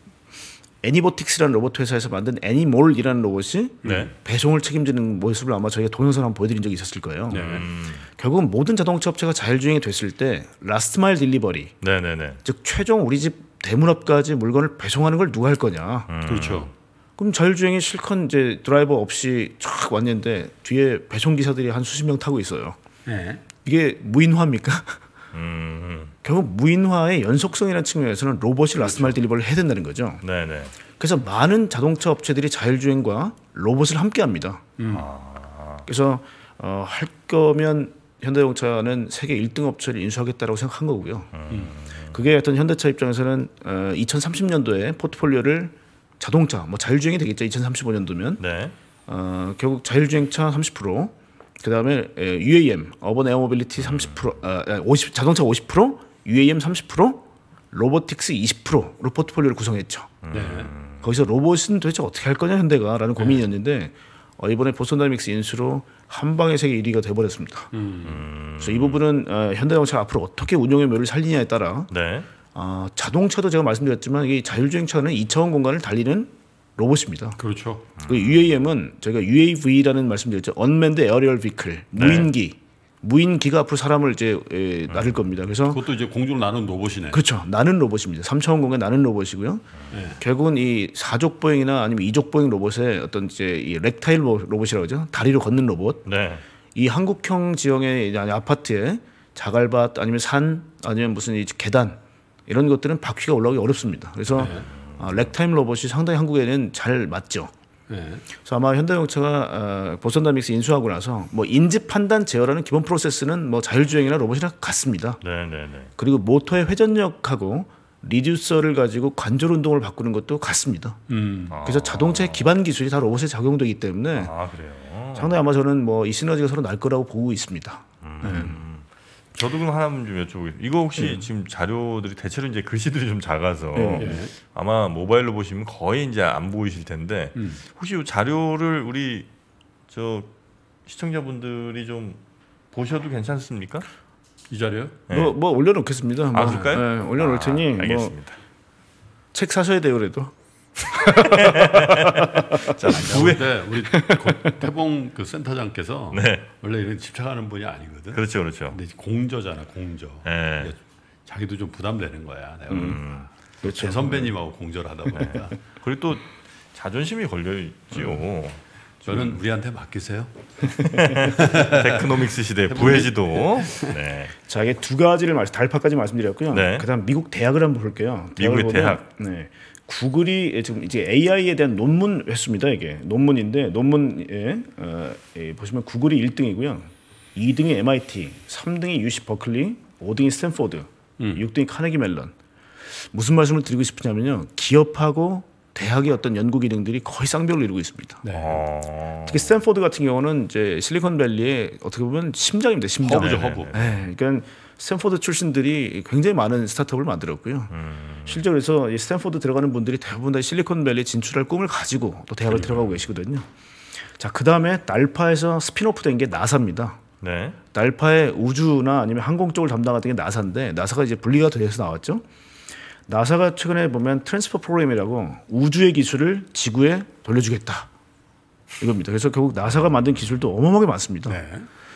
애니보틱스라는 로봇 회사에서 만든 애니몰이라는 로봇이 네. 배송을 책임지는 모습을 아마 저희가 동영상 한번 보여드린 적이 있었을 거예요. 네. 음. 결국은 모든 자동차 업체가 자율주행이 됐을 때 라스트 마일 딜리버리, 네, 즉 최종 우리 집 대문 앞까지 물건을 배송하는 걸 누가 할 거냐. 음. 그렇죠. 그럼 자율주행이 실컷 이제 드라이버 없이 촥 왔는데 뒤에 배송 기사들이 한 수십 명 타고 있어요. 네. 이게 무인화입니까? 음. 결국 무인화의 연속성이라는 측면에서는 로봇이 그렇죠. 라스트 마일 딜리버를 해야 된다는 거죠. 네네. 그래서 많은 자동차 업체들이 자율주행과 로봇을 함께합니다. 음. 아. 그래서 어, 할 거면 현대자동차는 세계 1등 업체를 인수하겠다라고 생각한 거고요. 음. 그게 어떤 현대차 입장에서는 어, 2030년도에 포트폴리오를 자동차, 뭐 자율주행이 되겠죠. 2035년도면 네. 어, 결국 자율주행차 30%, 그 다음에 UAM, 어버네어모빌리티 30%, 아, 50, 아, 자동차 50%, UAM 30%, 로보틱스 20%로 포트폴리오를 구성했죠. 네. 거기서 로봇은 도대체 어떻게 할 거냐 현대가라는 고민이었는데 네. 어, 이번에 보스턴 다이믹스 인수로 한 방에 세계 1위가 돼버렸습니다. 음. 그래서 이 부분은 어, 아, 현대자동차 앞으로 어떻게 운용의 묘를 살리냐에 따라 네. 어, 자동차도 제가 말씀드렸지만 이 자율주행차는 2차원 공간을 달리는 로봇입니다. 그렇죠. 그 UAM은 저희가 UAV라는 말씀드렸죠. 언맨드 에어리얼 비클 무인기 네. 무인기가 앞으로 사람을 이제 에, 예, 나를 네. 겁니다. 그래서 그것도 이제 공중을 나는 로봇이네. 그렇죠. 나는 로봇입니다. 3차원 공간 나는 로봇이고요. 네. 결국은 이 사족 보행이나 아니면 이족 보행 로봇의 어떤 이제 이 렉타일 로봇이라고 하죠. 다리로 걷는 로봇. 네. 이 한국형 지형의 아니 아파트에 자갈밭 아니면 산 아니면 무슨 이 계단 이런 것들은 바퀴가 올라오기 어렵습니다. 그래서 네. 어, 렉타임 로봇이 상당히 한국에는 잘 맞죠. 네. 그래서 아마 현대자동차가 어, 보선 다믹스 인수하고 나서 뭐 인지 판단 제어라는 기본 프로세스는 뭐 자율주행이나 로봇이랑 같습니다. 네, 네, 네, 그리고 모터의 회전력하고 리듀서를 가지고 관절 운동을 바꾸는 것도 같습니다. 음. 그래서 아. 자동차의 기반 기술이 다 로봇에 작용되기 때문에 아, 상당히 아마 저는 뭐 이 시너지가 서로 날 거라고 보고 있습니다. 음. 네. 저도 그럼 하나만 좀 여쭤보겠습니다. 이거 혹시 음. 지금 자료들이 대체로 이제 글씨들이 좀 작아서 네, 네. 아마 모바일로 보시면 거의 이제 안 보이실 텐데 음. 혹시 자료를 우리 저 시청자분들이 좀 보셔도 괜찮습니까? 이 자료요? 네. 뭐, 뭐 올려놓겠습니다. 아, 뭐, 그럴까요? 네, 올려놓을 아, 테니 아, 알겠습니다. 뭐책 사셔야 돼요, 그래도. 자, 후에 우리 태봉 그 센터장께서 네. 원래 이런 집착하는 분이 아니거든. 그렇죠, 그렇죠. 근데 공저잖아, 공저. 네. 자기도 좀 부담되는 거야. 내가 음, 그렇죠. 제 선배님하고 공저를 하다 네. 보니까. 그리고 또 자존심이 걸려있지요. 음. 저는 우리한테 맡기세요. 테크노믹스 시대 부회지도 네. 자 이게 두 가지를 말씀 달파까지 말씀드렸고요. 네. 그다음 미국 대학을 한번 볼게요. 미국 대학. 네. 구글이 지금 이제 AI에 대한 논문 했습니다 이게 논문인데 논문에 어, 예, 보시면 구글이 1등이고요. 2등이 MIT, 3등이 UC 버클리, 5등이 스탠포드, 음. 6등이 카네기 멜론. 무슨 말씀을 드리고 싶으냐면요. 기업하고 대학의 어떤 연구 기능들이 거의 쌍벽을 이루고 있습니다. 네. 특히 스탠포드 같은 경우는 이제 실리콘밸리의 어떻게 보면 심장입니다. 심장. 허브죠, 허브. 네, 그러니까 스탠포드 출신들이 굉장히 많은 스타트업을 만들었고요. 음. 실제 로그래서 스탠포드 들어가는 분들이 대부분 다 실리콘밸리 진출할 꿈을 가지고 또 대학을 그 들어가고 계시거든요. 자, 그 다음에 날파에서 스피노프 된 게 나사입니다. 네. 날파의 우주나 아니면 항공 쪽을 담당하던 게 나사인데 나사가 이제 분리가 돼서 나왔죠. 나사가 최근에 보면 트랜스퍼 프로그램이라고 우주의 기술을 지구에 돌려주겠다 이겁니다. 그래서 결국 나사가 만든 기술도 어마어마하게 많습니다. 네.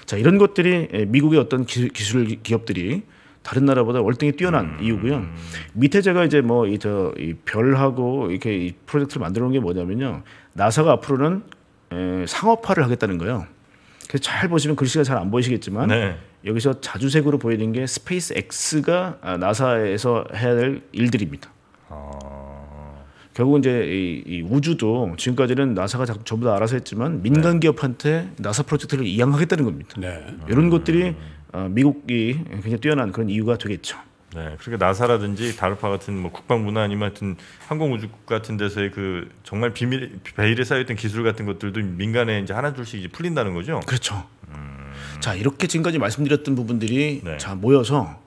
자 이런 것들이 예, 미국의 어떤 기술 기업들이 다른 나라보다 월등히 뛰어난 음. 이유고요. 밑에 제가 이제 뭐 이 저 이 별하고 이렇게 이 프로젝트를 만들어 놓은 게 뭐냐면요. 나사가 앞으로는 에, 예, 상업화를 하겠다는 거예요. 그래서 잘 보시면 글씨가 잘 안 보이시겠지만 네. 여기서 자주색으로 보이는 게 스페이스 X가 나사에서 해야 될 일들입니다. 어... 결국 은 이제 이, 이 우주도 지금까지는 나사가 전부 다 알아서 했지만 민간 네. 기업한테 나사 프로젝트를 이양하겠다는 겁니다. 네. 이런 것들이 어, 미국이 굉장히 뛰어난 그런 이유가 되겠죠. 네, 그러니까 나사라든지 다르파 같은 뭐국방문화 아니면 하여튼 항공우주 같은 데서의 그 정말 비밀 베일에 쌓여있던 기술 같은 것들도 민간에 이제 하나 둘씩 이제 풀린다는 거죠. 그렇죠. 음... 자 이렇게 지금까지 말씀드렸던 부분들이 네. 자 모여서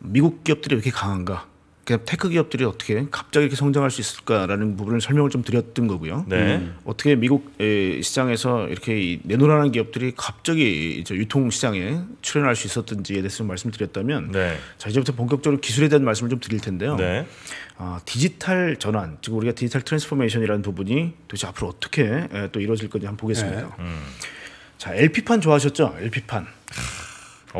미국 기업들이 왜 이렇게 강한가? 테크 기업들이 어떻게 갑자기 이렇게 성장할 수 있을까라는 부분을 설명을 좀 드렸던 거고요. 네. 음. 어떻게 미국 시장에서 이렇게 내놓으라는 기업들이 갑자기 이제 유통 시장에 출연할 수있었던지에 대해서 말씀드렸다면, 네. 자 이제부터 본격적으로 기술에 대한 말씀을 좀 드릴 텐데요. 네. 아, 디지털 전환, 즉 우리가 디지털 트랜스포메이션이라는 부분이 도대체 앞으로 어떻게 또 이루어질 건지 한번 보겠습니다. 네. 음. 자 LP판 좋아하셨죠? LP판.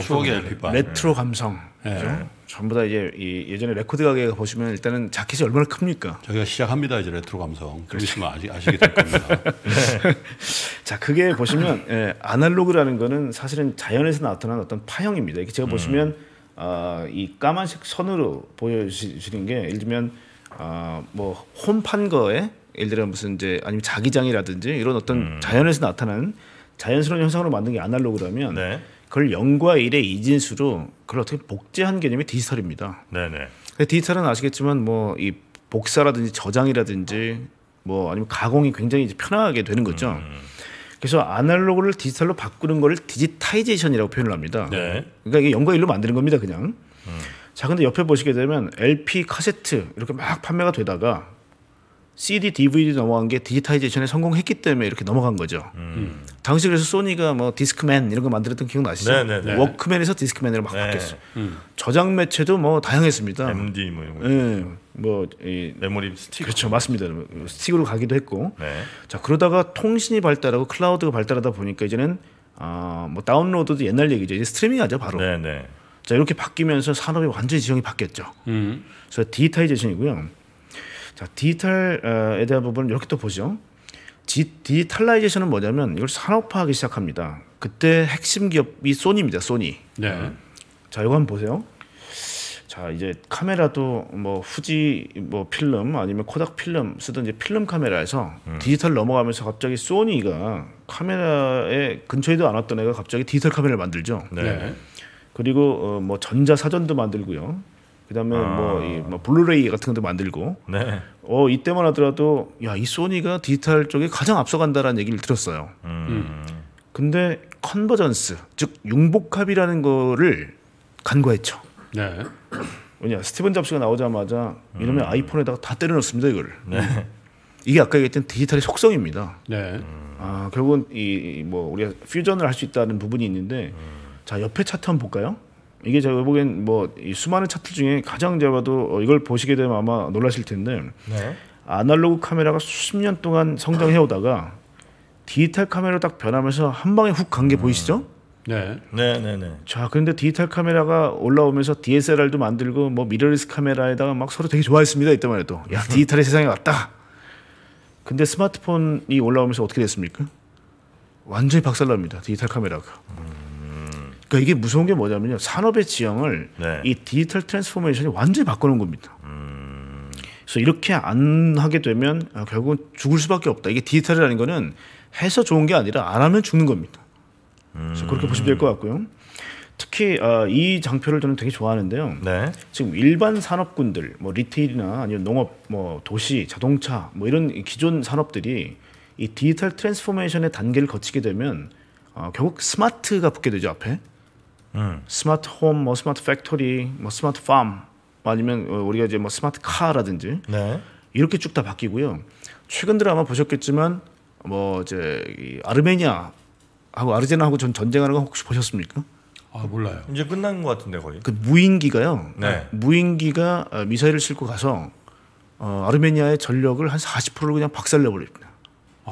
추억의 LP판. 레트로 감성. 그렇죠? 전부 다 이제 이 예전에 레코드 가게 보시면 일단은 자켓이 얼마나 큽니까? 저희가 시작합니다 이제 레트로 감성. 그러시면 그렇죠. 아시, 아시게 될 겁니다. 네. 자 그게 보시면 예, 아날로그라는 거는 사실은 자연에서 나타난 어떤 파형입니다. 이게 렇 제가 음. 보시면 어, 이 까만색 선으로 보여주시는 게 예를 들면 어, 뭐 홈 판 거에 예를 들어 무슨 이제 아니면 자기장이라든지 이런 어떤 음. 자연에서 나타난 자연스러운 현상으로 만든 게 아날로그라면. 네. 그걸 영과 일의 이진수로 그걸 어떻게 복제한 개념이 디지털입니다. 네네. 디지털은 아시겠지만 뭐 이 복사라든지 저장이라든지 뭐 아니면 가공이 굉장히 편하게 되는 거죠. 음. 그래서 아날로그를 디지털로 바꾸는 걸 디지타이제이션이라고 표현을 합니다. 네. 그러니까 이게 영과 일로 만드는 겁니다, 그냥. 음. 자, 근데 옆에 보시게 되면 LP 카세트 이렇게 막 판매가 되다가 CD, DVD 넘어간 게 디지타이제이션에 성공했기 때문에 이렇게 넘어간 거죠. 음. 당시 그래서 소니가 뭐 디스크맨 이런 거 만들었던 기억 나시죠? 네네네. 네, 네. 워크맨에서 디스크맨으로 막 네. 바뀌었어. 음. 저장 매체도 뭐 다양했습니다. MD 뭐 이런 거. 네. 뭐 이, 메모리 스틱. 그렇죠, 맞습니다. 뭐 스틱으로 가기도 했고. 네. 자 그러다가 통신이 발달하고 클라우드가 발달하다 보니까 이제는 아뭐 어, 다운로드도 옛날 얘기죠. 이제 스트리밍하죠, 바로. 네네. 네. 자 이렇게 바뀌면서 산업이 완전히 지형이 바뀌었죠. 음. 그래서 디지타이제이션이고요. 자, 디지털에 대한 부분은 이렇게 또 보죠. 디지털라이제이션은 뭐냐면 이걸 산업화하기 시작합니다. 그때 핵심 기업이 소니입니다. 소니. 네. 음. 자, 이거 한번 보세요. 자 이제 카메라도 뭐 후지 뭐 필름 아니면 코닥 필름 쓰던 이제 필름 카메라에서 음. 디지털 넘어가면서 갑자기 소니가 카메라에 근처에도 안 왔던 애가 갑자기 디지털 카메라를 만들죠. 네. 그리고 어, 뭐 전자 사전도 만들고요. 그다음에 아. 뭐이 뭐 블루레이 같은 것도 만들고 네. 어 이때만 하더라도 야 이 소니가 디지털 쪽에 가장 앞서간다라는 얘기를 들었어요. 음. 음. 근데 컨버전스 즉 융복합이라는 거를 간과했죠. 네. 왜냐 스티븐 잡스가 나오자마자 음. 이러면 음. 아이폰에다가 다 때려넣습니다 이걸 네. 이게 아까 얘기했던 디지털의 속성입니다. 네. 아 결국은 이 뭐 우리가 퓨전을 할 수 있다는 부분이 있는데 음. 자 옆에 차트 한번 볼까요? 이게 제가 보기엔 뭐 수많은 차트 중에 가장 제가 봐도 어, 이걸 보시게 되면 아마 놀라실 텐데 네. 아날로그 카메라가 수십 년 동안 성장해오다가 디지털 카메라로 딱 변하면서 한 방에 훅 간게 음. 보이시죠? 네. 네, 네, 네. 자, 그런데 디지털 카메라가 올라오면서 DSLR도 만들고 뭐 미러리스 카메라에다가 막 서로 되게 좋아했습니다. 이때만 해도. 야, 음. 디지털의 세상에 왔다. 근데 스마트폰이 올라오면서 어떻게 됐습니까? 완전히 박살납니다. 디지털 카메라가. 음. 그러니까 이게 무서운 게 뭐냐면요. 산업의 지형을 네. 이 디지털 트랜스포메이션이 완전히 바꾸는 겁니다. 음... 그래서 이렇게 안 하게 되면 아, 결국은 죽을 수밖에 없다. 이게 디지털이라는 거는 해서 좋은 게 아니라 안 하면 죽는 겁니다. 그래서 그렇게 보시면 될 것 같고요. 특히 어, 이 장표를 저는 되게 좋아하는데요. 네. 지금 일반 산업군들, 뭐 리테일이나 아니면 농업, 뭐 도시, 자동차, 뭐 이런 기존 산업들이 이 디지털 트랜스포메이션의 단계를 거치게 되면 어, 결국 스마트가 붙게 되죠 앞에. 음. 스마트 홈, 뭐 스마트 팩토리, 뭐 스마트 팜 뭐 아니면 어, 우리가 이제 뭐 스마트 카라든지 네. 이렇게 쭉 다 바뀌고요. 최근 들어 아마 보셨겠지만 뭐 이제 아르메니아 하고 아르제나하고 전 전쟁하는 거 혹시 보셨습니까? 아 몰라요. 이제 끝난 것 같은데 거의. 그 무인기가요. 네. 무인기가 어, 미사일을 싣고 가서 어, 아르메니아의 전력을 한 40%를 그냥 박살내버립니다.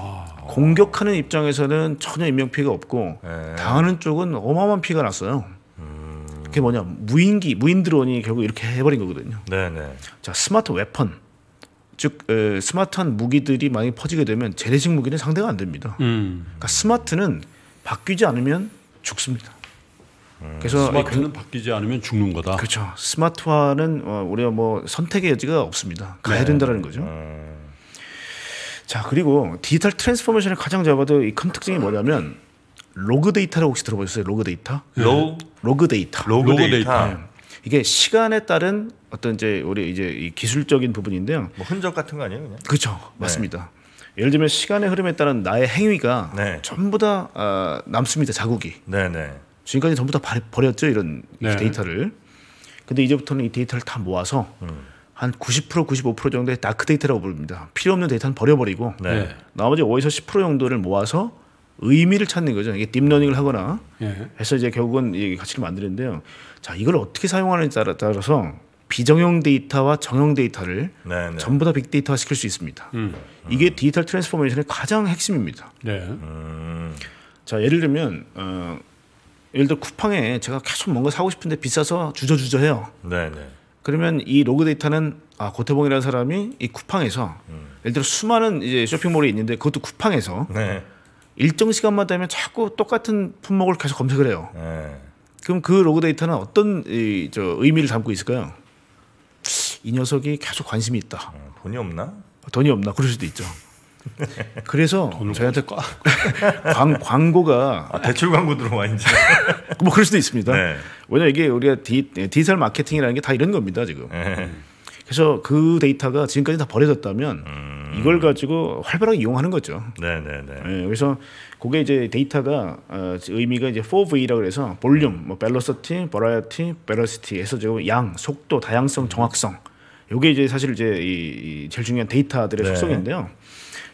아, 공격하는 입장에서는 전혀 인명 피해가 없고 네. 당하는 쪽은 어마어마한 피해가 났어요. 음. 그게 뭐냐 무인기 무인 드론이 결국 이렇게 해버린 거거든요. 네네. 네. 자 스마트 웨폰즉 에, 스마트한 무기들이 많이 퍼지게 되면 재래식 무기는 상대가 안 됩니다. 음. 그러니까 스마트는 바뀌지 않으면 죽습니다. 음. 그래서 스마트는 그, 바뀌지 않으면 죽는 거다. 그렇죠. 스마트화는 어, 우리가 뭐 선택의 여지가 없습니다. 가야 네. 된다라는 거죠. 음. 자 그리고 디지털 트랜스포메이션의 가장 잡아도 이 큰 특징이 뭐냐면 로그 데이터라고 혹시 들어보셨어요? 로그 데이터? 예. 로 로그 데이터. 로그, 데이터. 네. 이게 시간에 따른 어떤 이제 우리 이제 이 기술적인 부분인데요. 뭐 흔적 같은 거 아니에요, 그냥? 그렇죠, 네. 맞습니다. 예를 들면 시간의 흐름에 따른 나의 행위가 네. 전부 다 어, 남습니다, 자국이. 네네. 네. 지금까지 전부 다 버렸죠 이런 네. 데이터를. 근데 이제부터는 이 데이터를 다 모아서. 음. 한90% 95% 정도의 다크데이터라고 부릅니다. 필요 없는 데이터는 버려버리고 네. 나머지 5에서 10% 정도를 모아서 의미를 찾는 거죠. 이게 딥러닝을 하거나 예. 해서 이제 결국은 이 가치를 만드는데요. 자 이걸 어떻게 사용하는지 따라, 따라서 비정형 데이터와 정형 데이터를 네, 네. 전부 다 빅데이터 화 시킬 수 있습니다. 음. 이게 디지털 트랜스포메이션의 가장 핵심입니다. 네. 음. 자 예를 들면 어, 예를 들어 쿠팡에 제가 계속 뭔가 사고 싶은데 비싸서 주저주저해요. 네, 네. 그러면 이 로그 데이터는 아 고태봉이라는 사람이 이 쿠팡에서 음. 예를 들어 수많은 이제 쇼핑몰이 있는데 그것도 쿠팡에서 네. 일정 시간만 되면 자꾸 똑같은 품목을 계속 검색을 해요. 네. 그럼 그 로그 데이터는 어떤 이, 저 의미를 담고 있을까요? 이 녀석이 계속 관심이 있다. 음, 돈이 없나? 돈이 없나 그럴 수도 있죠. 그래서 저희한테 광, 광고가 아, 대출 광고 들어와 이제 뭐 그럴 수도 있습니다. 네. 왜냐 이게 우리가 디, 네, 디지털 마케팅이라는 게 다 이런 겁니다 지금. 네. 그래서 그 데이터가 지금까지 다 버려졌다면 음. 이걸 가지고 활발하게 이용하는 거죠. 네네네. 네, 네, 그래서 그게 이제 데이터가 어, 의미가 이제 4V라고 해서 볼륨, 뭐 벨로서티, 버라이어티, 벨로시티 에서 지금 양, 속도, 다양성, 정확성. 요게 이제 사실 이제 이, 이 제일 중요한 데이터들의 네. 속성인데요.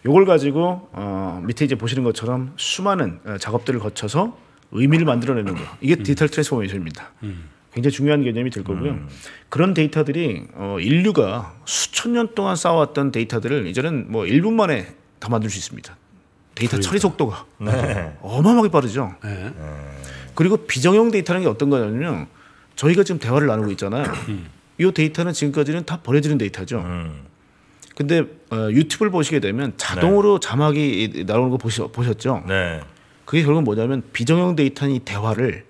요걸 가지고 어, 밑에 이제 보시는 것처럼 수많은 어, 작업들을 거쳐서 의미를 만들어내는 거. 이게 음. 디지털 트랜스포메이션입니다. 음. 굉장히 중요한 개념이 될 거고요. 음. 그런 데이터들이 어, 인류가 수천 년 동안 쌓아왔던 데이터들을 이제는 뭐 1분 만에 다 만들 수 있습니다. 데이터 그러니까. 처리 속도가 네. 어마어마하게 빠르죠. 네. 그리고 비정형 데이터라는 게 어떤 거냐면 저희가 지금 대화를 나누고 있잖아요. 음. 이 데이터는 지금까지는 다 버려지는 데이터죠. 음. 근데 어, 유튜브를 보시게 되면 자동으로 네. 자막이 나오는 거 보시, 보셨죠? 네. 그게 결국 뭐냐면 비정형 데이터니 대화를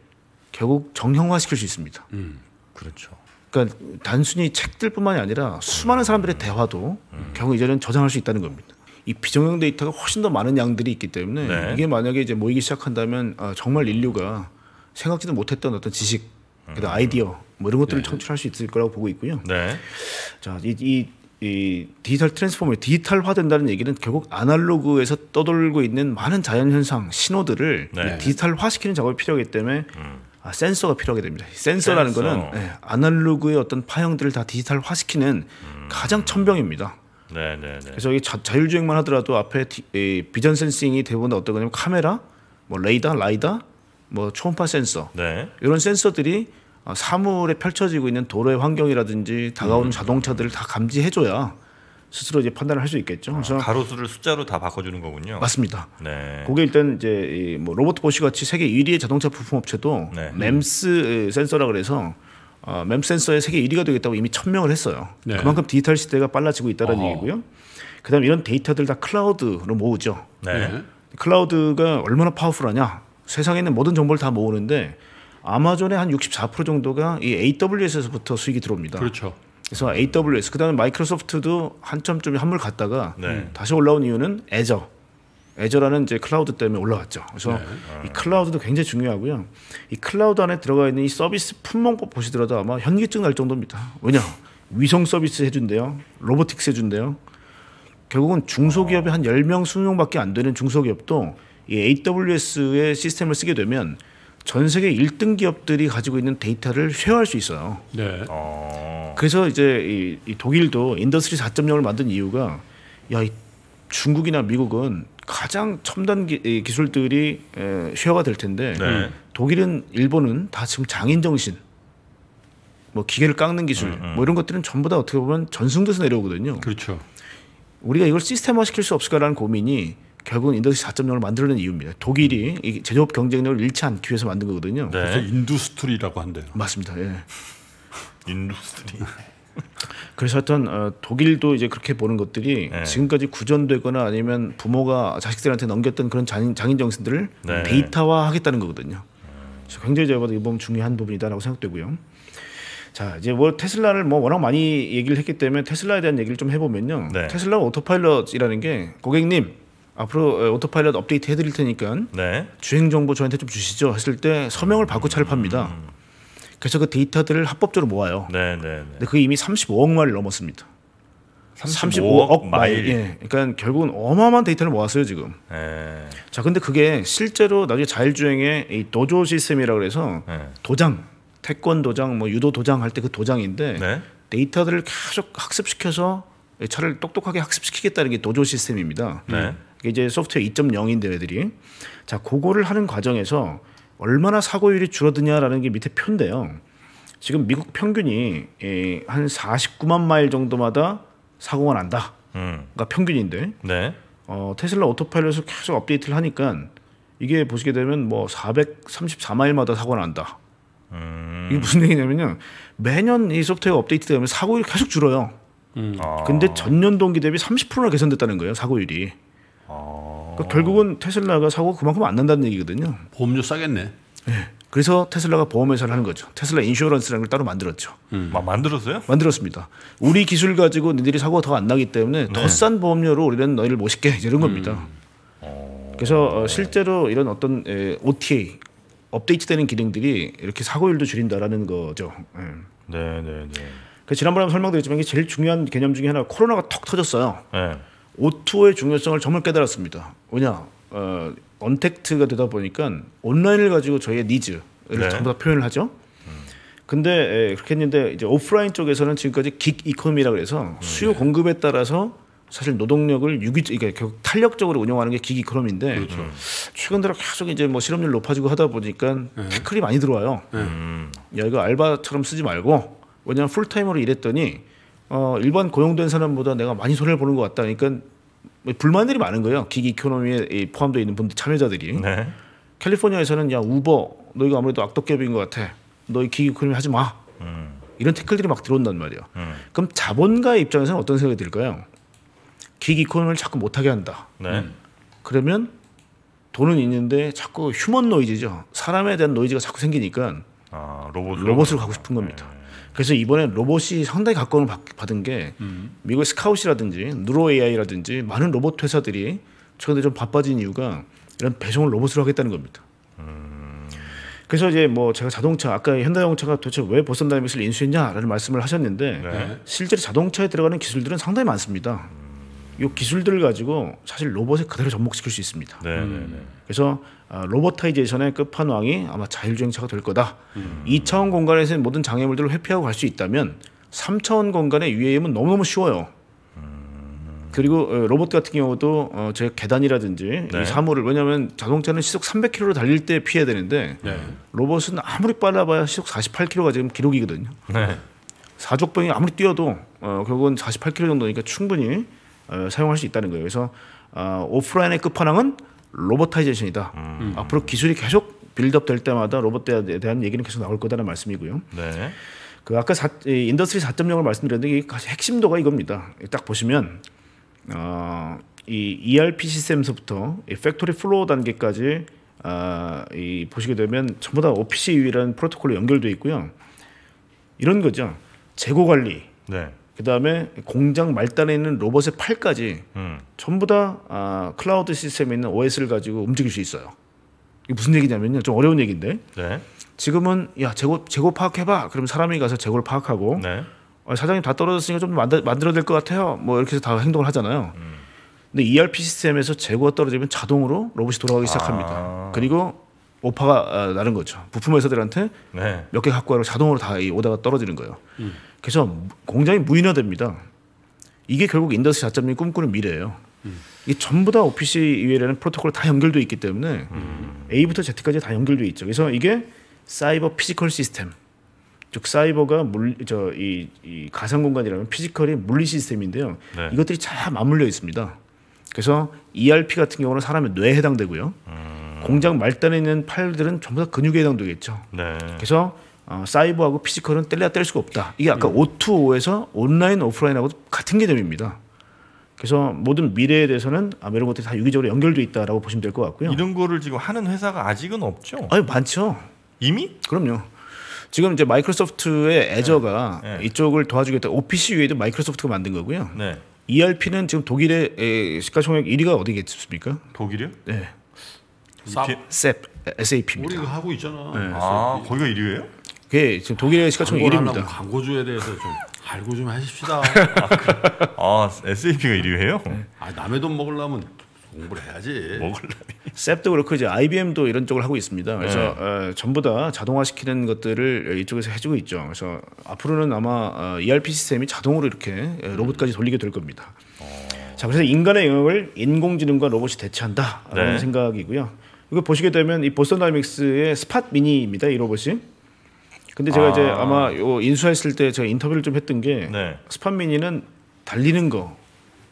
결국 정형화시킬 수 있습니다. 음, 그렇죠. 그러니까 단순히 책들뿐만이 아니라 수많은 사람들의 음. 대화도 음. 결국 이제는 저장할 수 있다는 겁니다. 이 비정형 데이터가 훨씬 더 많은 양들이 있기 때문에 네. 이게 만약에 이제 모이기 시작한다면 아, 정말 인류가 생각지도 못했던 어떤 지식, 그 음. 아이디어 뭐 이런 것들을 네. 창출할 수 있을 거라고 보고 있고요. 네. 자, 이, 이이 디지털 트랜스포메 디지털화된다는 얘기는 결국 아날로그에서 떠돌고 있는 많은 자연 현상 신호들을 네. 디지털화시키는 작업이 필요하기 때문에 음. 아, 센서가 필요하게 됩니다. 센서라는 센서. 거는 네, 아날로그의 어떤 파형들을 다 디지털화시키는 음. 가장 천병입니다. 네네네. 네, 네. 그래서 이 자, 율주행만 하더라도 앞에 디, 이 비전 센싱이 대부분 어떤 거냐면 카메라, 뭐 레이더, 라이더, 뭐 초음파 센서 네. 이런 센서들이 어, 사물에 펼쳐지고 있는 도로의 환경이라든지 다가오는 음. 자동차들을 다 감지해줘야 스스로 이제 판단을 할 수 있겠죠. 아, 그래서 아, 가로수를 숫자로 다 바꿔주는 거군요. 맞습니다. 네. 그게 일단 이제 뭐로버 보시 같이 세계 1위의 자동차 부품 업체도 네. 램스 센서라 그래서 어, 램 센서의 세계 1위가 되겠다고 이미 천명을 했어요. 네. 그만큼 디지털 시대가 빨라지고 있다는 어. 얘기고요. 그다음 이런 데이터들 다 클라우드로 모으죠. 네. 네. 클라우드가 얼마나 파워풀하냐? 세상에 있는 모든 정보를 다 모으는데 아마존의 한 64% 정도가 이 AWS에서부터 수익이 들어옵니다. 그렇죠. 그래서 AWS 그다음에 마이크로소프트도 한참 좀 한물 갔다가 네. 다시 올라온 이유는 애저 애저라는 이제 클라우드 때문에 올라왔죠. 그래서 네. 이 클라우드도 굉장히 중요하고요. 이 클라우드 안에 들어가 있는 이 서비스 품목 보시더라도 아마 현기증 날 정도입니다. 왜냐 위성 서비스 해준대요, 로보틱스 해준대요. 결국은 중소기업이 아. 한 10명, 20명밖에 안 되는 중소기업도 이 AWS의 시스템을 쓰게 되면 전 세계 1등 기업들이 가지고 있는 데이터를 쉐어할 수 있어요. 네. 어... 그래서 이제 이, 이 독일도 인더스트리 4.0을 만든 이유가 야이 중국이나 미국은 가장 첨단 기, 술들이 에, 쉐어가 될 텐데 네. 독일은 일본은 다 지금 장인 정신 뭐 기계를 깎는 기술 음, 음. 뭐 이런 것들은 전부 다 어떻게 보면 전승돼서 내려오거든요. 그렇죠. 우리가 이걸 시스템화 시킬 수 없을까라는 고민이 결국은 인더스 4.0을 만들어낸 이유입니다. 독일이 음. 제조업 경쟁력을 잃지 않기 위해서 만든 거거든요. 네. 그래서 인두스트리라고 한대요. 맞습니다. 예. 인두스트리. 그래서 하여튼 어, 독일도 이제 그렇게 보는 것들이 네. 지금까지 구전되거나 아니면 부모가 자식들한테 넘겼던 그런 장인, 장인 정신들을 네. 데이터화하겠다는 거거든요. 그래서 굉장히 제가 봐도 이 부분 중요한 부분이다라고 생각되고요. 자 이제 뭐 테슬라를 뭐 워낙 많이 얘기를 했기 때문에 테슬라에 대한 얘기를 좀 해보면요. 네. 테슬라 오토파일럿이라는 게 고객님 앞으로 오토파일럿 업데이트 해드릴 테니까 네. 주행 정보 저한테 좀 주시죠 했을 때 서명을 받고 차를 팝니다. 음. 그래서 그 데이터들을 합법적으로 모아요. 네, 네, 네. 근데 그 이미 35억 마일 넘었습니다. 35억, 35억 마일. 예. 그러니까 결국은 어마어마한 데이터를 모았어요 지금. 에. 네. 자, 근데 그게 실제로 나중에 자율주행의 이 도조 시스템이라 그래서 에. 네. 도장, 태권 도장, 뭐 유도 도장 할 때 그 도장인데 네? 데이터들을 계속 학습시켜서 차를 똑똑하게 학습시키겠다는 게 도조 시스템입니다. 네. 음. 이제 소프트웨어 2.0인데 애들이 자 그거를 하는 과정에서 얼마나 사고율이 줄어드냐라는 게 밑에 표인데요. 지금 미국 평균이 예, 한 49만 마일 정도마다 사고가 난다. 음. 그러니까 평균인데 네. 어, 테슬라 오토파일럿을 계속 업데이트를 하니까 이게 보시게 되면 뭐 434마일마다 사고가 난다. 음. 이게 무슨 얘기냐면요. 매년 이 소프트웨어 업데이트 되면 사고율이 계속 줄어요. 음. 아. 근데 전년 동기 대비 30%나 개선됐다는 거예요, 사고율이. 그러니까 결국은 테슬라가 사고 그만큼 안 난다는 얘기거든요. 보험료 싸겠네. 네. 그래서 테슬라가 보험회사를 하는 거죠. 테슬라 인슈런스라는 걸 따로 만들었죠. 음. 마, 만들었어요? 만들었습니다. 우리 기술 가지고 너희들이 사고가 더 안 나기 때문에 네. 더싼 보험료로 우리는 너희를 모실게 이런 음. 겁니다. 음. 그래서 어, 실제로 이런 어떤 예, 에, OTA 업데이트되는 기능들이 이렇게 사고율도 줄인다라는 거죠. 음. 네, 네, 네. 그 지난번에 설명드렸지만 이게 제일 중요한 개념 중에 하나 가 코로나가 턱 터졌어요. 네. O2의 중요성을 정말 깨달았습니다. 왜냐, 어, 언택트가 되다 보니까 온라인을 가지고 저희의 니즈를 네. 전부 다 표현을 하죠. 근데 에, 예, 그렇게 했는데 이제 오프라인 쪽에서는 지금까지 긱 이코노미라 그래서 음, 수요 네. 공급에 따라서 사실 노동력을 유기 그러니까 결국 탄력적으로 운영하는 게기 이코노미인데 그렇죠. 음. 최근 들어 계속 이제 뭐 실업률 높아지고 하다 보니까 태클이 네. 많이 들어와요. 네. 음. 야 이거 알바처럼 쓰지 말고 왜냐면 풀타임으로 일했더니 어, 일반 고용된 사람보다 내가 많이 손해를 보는 것 같다. 그러니까 불만들이 많은 거예요. 기기 이코노미에 포함되어 있는 분들 참여자들이. 네. 캘리포니아에서는 야 우버 너희가 아무래도 악덕개비인것 같아. 너희 기기 이코노미 하지 마. 음. 이런 태클들이 막 들어온단 말이에요. 음. 그럼 자본가의 입장에서는 어떤 생각이 들까요? 기기 이코노미를 자꾸 못하게 한다. 네. 음. 그러면 돈은 있는데 자꾸 휴먼 노이즈죠. 사람에 대한 노이즈가 자꾸 생기니까 아, 로봇, 로봇으로 가고 싶은 겁니다. 네. 그래서 이번에 로봇이 상당히 각광을 받은 게 음. 미국의 스카웃이라든지 누로 AI라든지 많은 로봇 회사들이 최근에 좀 바빠진 이유가 이런 배송을 로봇으로 하겠다는 겁니다. 음. 그래서 이제 뭐 제가 자동차 아까 현대자동차가 도대체 왜 보선 다이믹스를 인수했냐라는 말씀을 하셨는데 네. 실제로 자동차에 들어가는 기술들은 상당히 많습니다. 음. 요 기술들을 가지고 사실 로봇에 그대로 접목시킬 수 있습니다. 네, 네, 음. 네. 그래서 아, 로보타이제이션의 끝판왕이 아마 자율주행차가 될 거다. 음. 2차원 공간에서 모든 장애물들을 회피하고 갈 수 있다면 3차원 공간에 u a 임은 너무너무 쉬워요. 음. 그리고 어, 로봇 같은 경우도 어, 제 계단이라든지 네. 사물을 왜냐하면 자동차는 시속 300km로 달릴 때 피해야 되는데 네. 로봇은 아무리 빨라봐야 시속 48km가 지금 기록이거든요. 네. 사족병이 아무리 뛰어도 어, 결국은 48km 정도니까 충분히 어, 사용할 수 있다는 거예요. 그래서 어, 오프라인의 끝판왕은 로보타이제이션이다. 음. 앞으로 기술이 계속 빌드업 될 때마다 로봇에 대한 얘기는 계속 나올 거다는 말씀이고요. 네. 그 아까 사, 인더스트리 4.0을 말씀드렸는데 이게 핵심도가 이겁니다. 딱 보시면 어, 이 ERP 시스템에서부터 이 팩토리 플로우 단계까지 어, 이 보시게 되면 전부 다 OPCU라는 프로토콜로 연결되어 있고요. 이런 거죠. 재고 관리, 네. 그다음에 공장 말단에 있는 로봇의 팔까지 음. 전부 다 아, 클라우드 시스템에 있는 OS를 가지고 움직일 수 있어요. 이게 무슨 얘기냐면요. 좀 어려운 얘기인데. 네. 지금은 야 재고 재고 파악해 봐. 그럼 사람이 가서 재고를 파악하고 네. 아, 사장님 다 떨어졌으니까 좀 만들, 만들어야 될것 같아요. 뭐 이렇게 해서 다 행동을 하잖아요. 음. 근데 ERP 시스템에서 재고가 떨어지면 자동으로 로봇이 돌아가기 아. 시작합니다. 아. 그리고 오파가 아, 나는 거죠. 부품 회사들한테 네. 몇개 갖고 와서 자동으로 다 이 오다가 떨어지는 거예요. 음. 그래서 공장이 무인화됩니다. 이게 결국 인더스 자점이 꿈꾸는 미래예요. 음. 이게 전부 다오피 c 이외에는 프로토콜 다 연결돼 있기 때문에 음. A부터 Z까지 다 연결돼 있죠. 그래서 이게 사이버 피지컬 시스템, 즉 사이버가 물 저이 이 가상 공간이라면 피지컬이 물리 시스템인데요. 네. 이것들이 잘 맞물려 있습니다. 그래서 ERP 같은 경우는 사람의 뇌에 해당되고요. 음. 공장 말단에 있는 팔들은 전부 다 근육에 해당되겠죠. 네. 그래서 어, 사이버하고 피지컬은 뗄래야 뗄 수가 없다. 이게 아까 음. O2O에서 온라인 오프라인하고 같은 개념입니다. 그래서 모든 미래에 대해서는 아, 이런 것들이 다 유기적으로 연결돼 있다라고 보시면 될 것 같고요. 이런 거를 지금 하는 회사가 아직은 없죠. 아니 많죠. 이미? 그럼요. 지금 이제 마이크로소프트의 네. 애저가 네. 네. 이쪽을 도와주겠다. OPC u 에도 마이크로소프트가 만든 거고요. 네. ERP는 지금 독일의 시가총액 1위가 어디겠습니까? 독일이요? 네. 셉 SAP입니다. 우리 하고 있잖아. 네. 아 거기가 1위예요? 그게 지금 독일의 시가총 1위입니다. 광고주에 대해서 좀 알고 좀 하십시다. 아, 그래. 아 SAP가 1위예요? 아 남의 돈 먹으려면 공부를 해야지. 먹으려면. 셉도 그렇고 이제 IBM도 이런 쪽을 하고 있습니다. 네. 그래서 네. 어, 전부 다 자동화시키는 것들을 이쪽에서 해주고 있죠. 그래서 앞으로는 아마 어, ERP 시스템이 자동으로 이렇게 예, 로봇까지 돌리게 될 겁니다. 어. 자 그래서 인간의 영역을 인공지능과 로봇이 대체한다라는 네. 생각이고요. 이거 보시게 되면 이 보스턴 다이믹스의 스팟 미니입니다. 이 로봇이. 근데 제가 아. 이제 아마 요 인수했을 때 제가 인터뷰를 좀 했던 게 네. 스팟 미니는 달리는 거,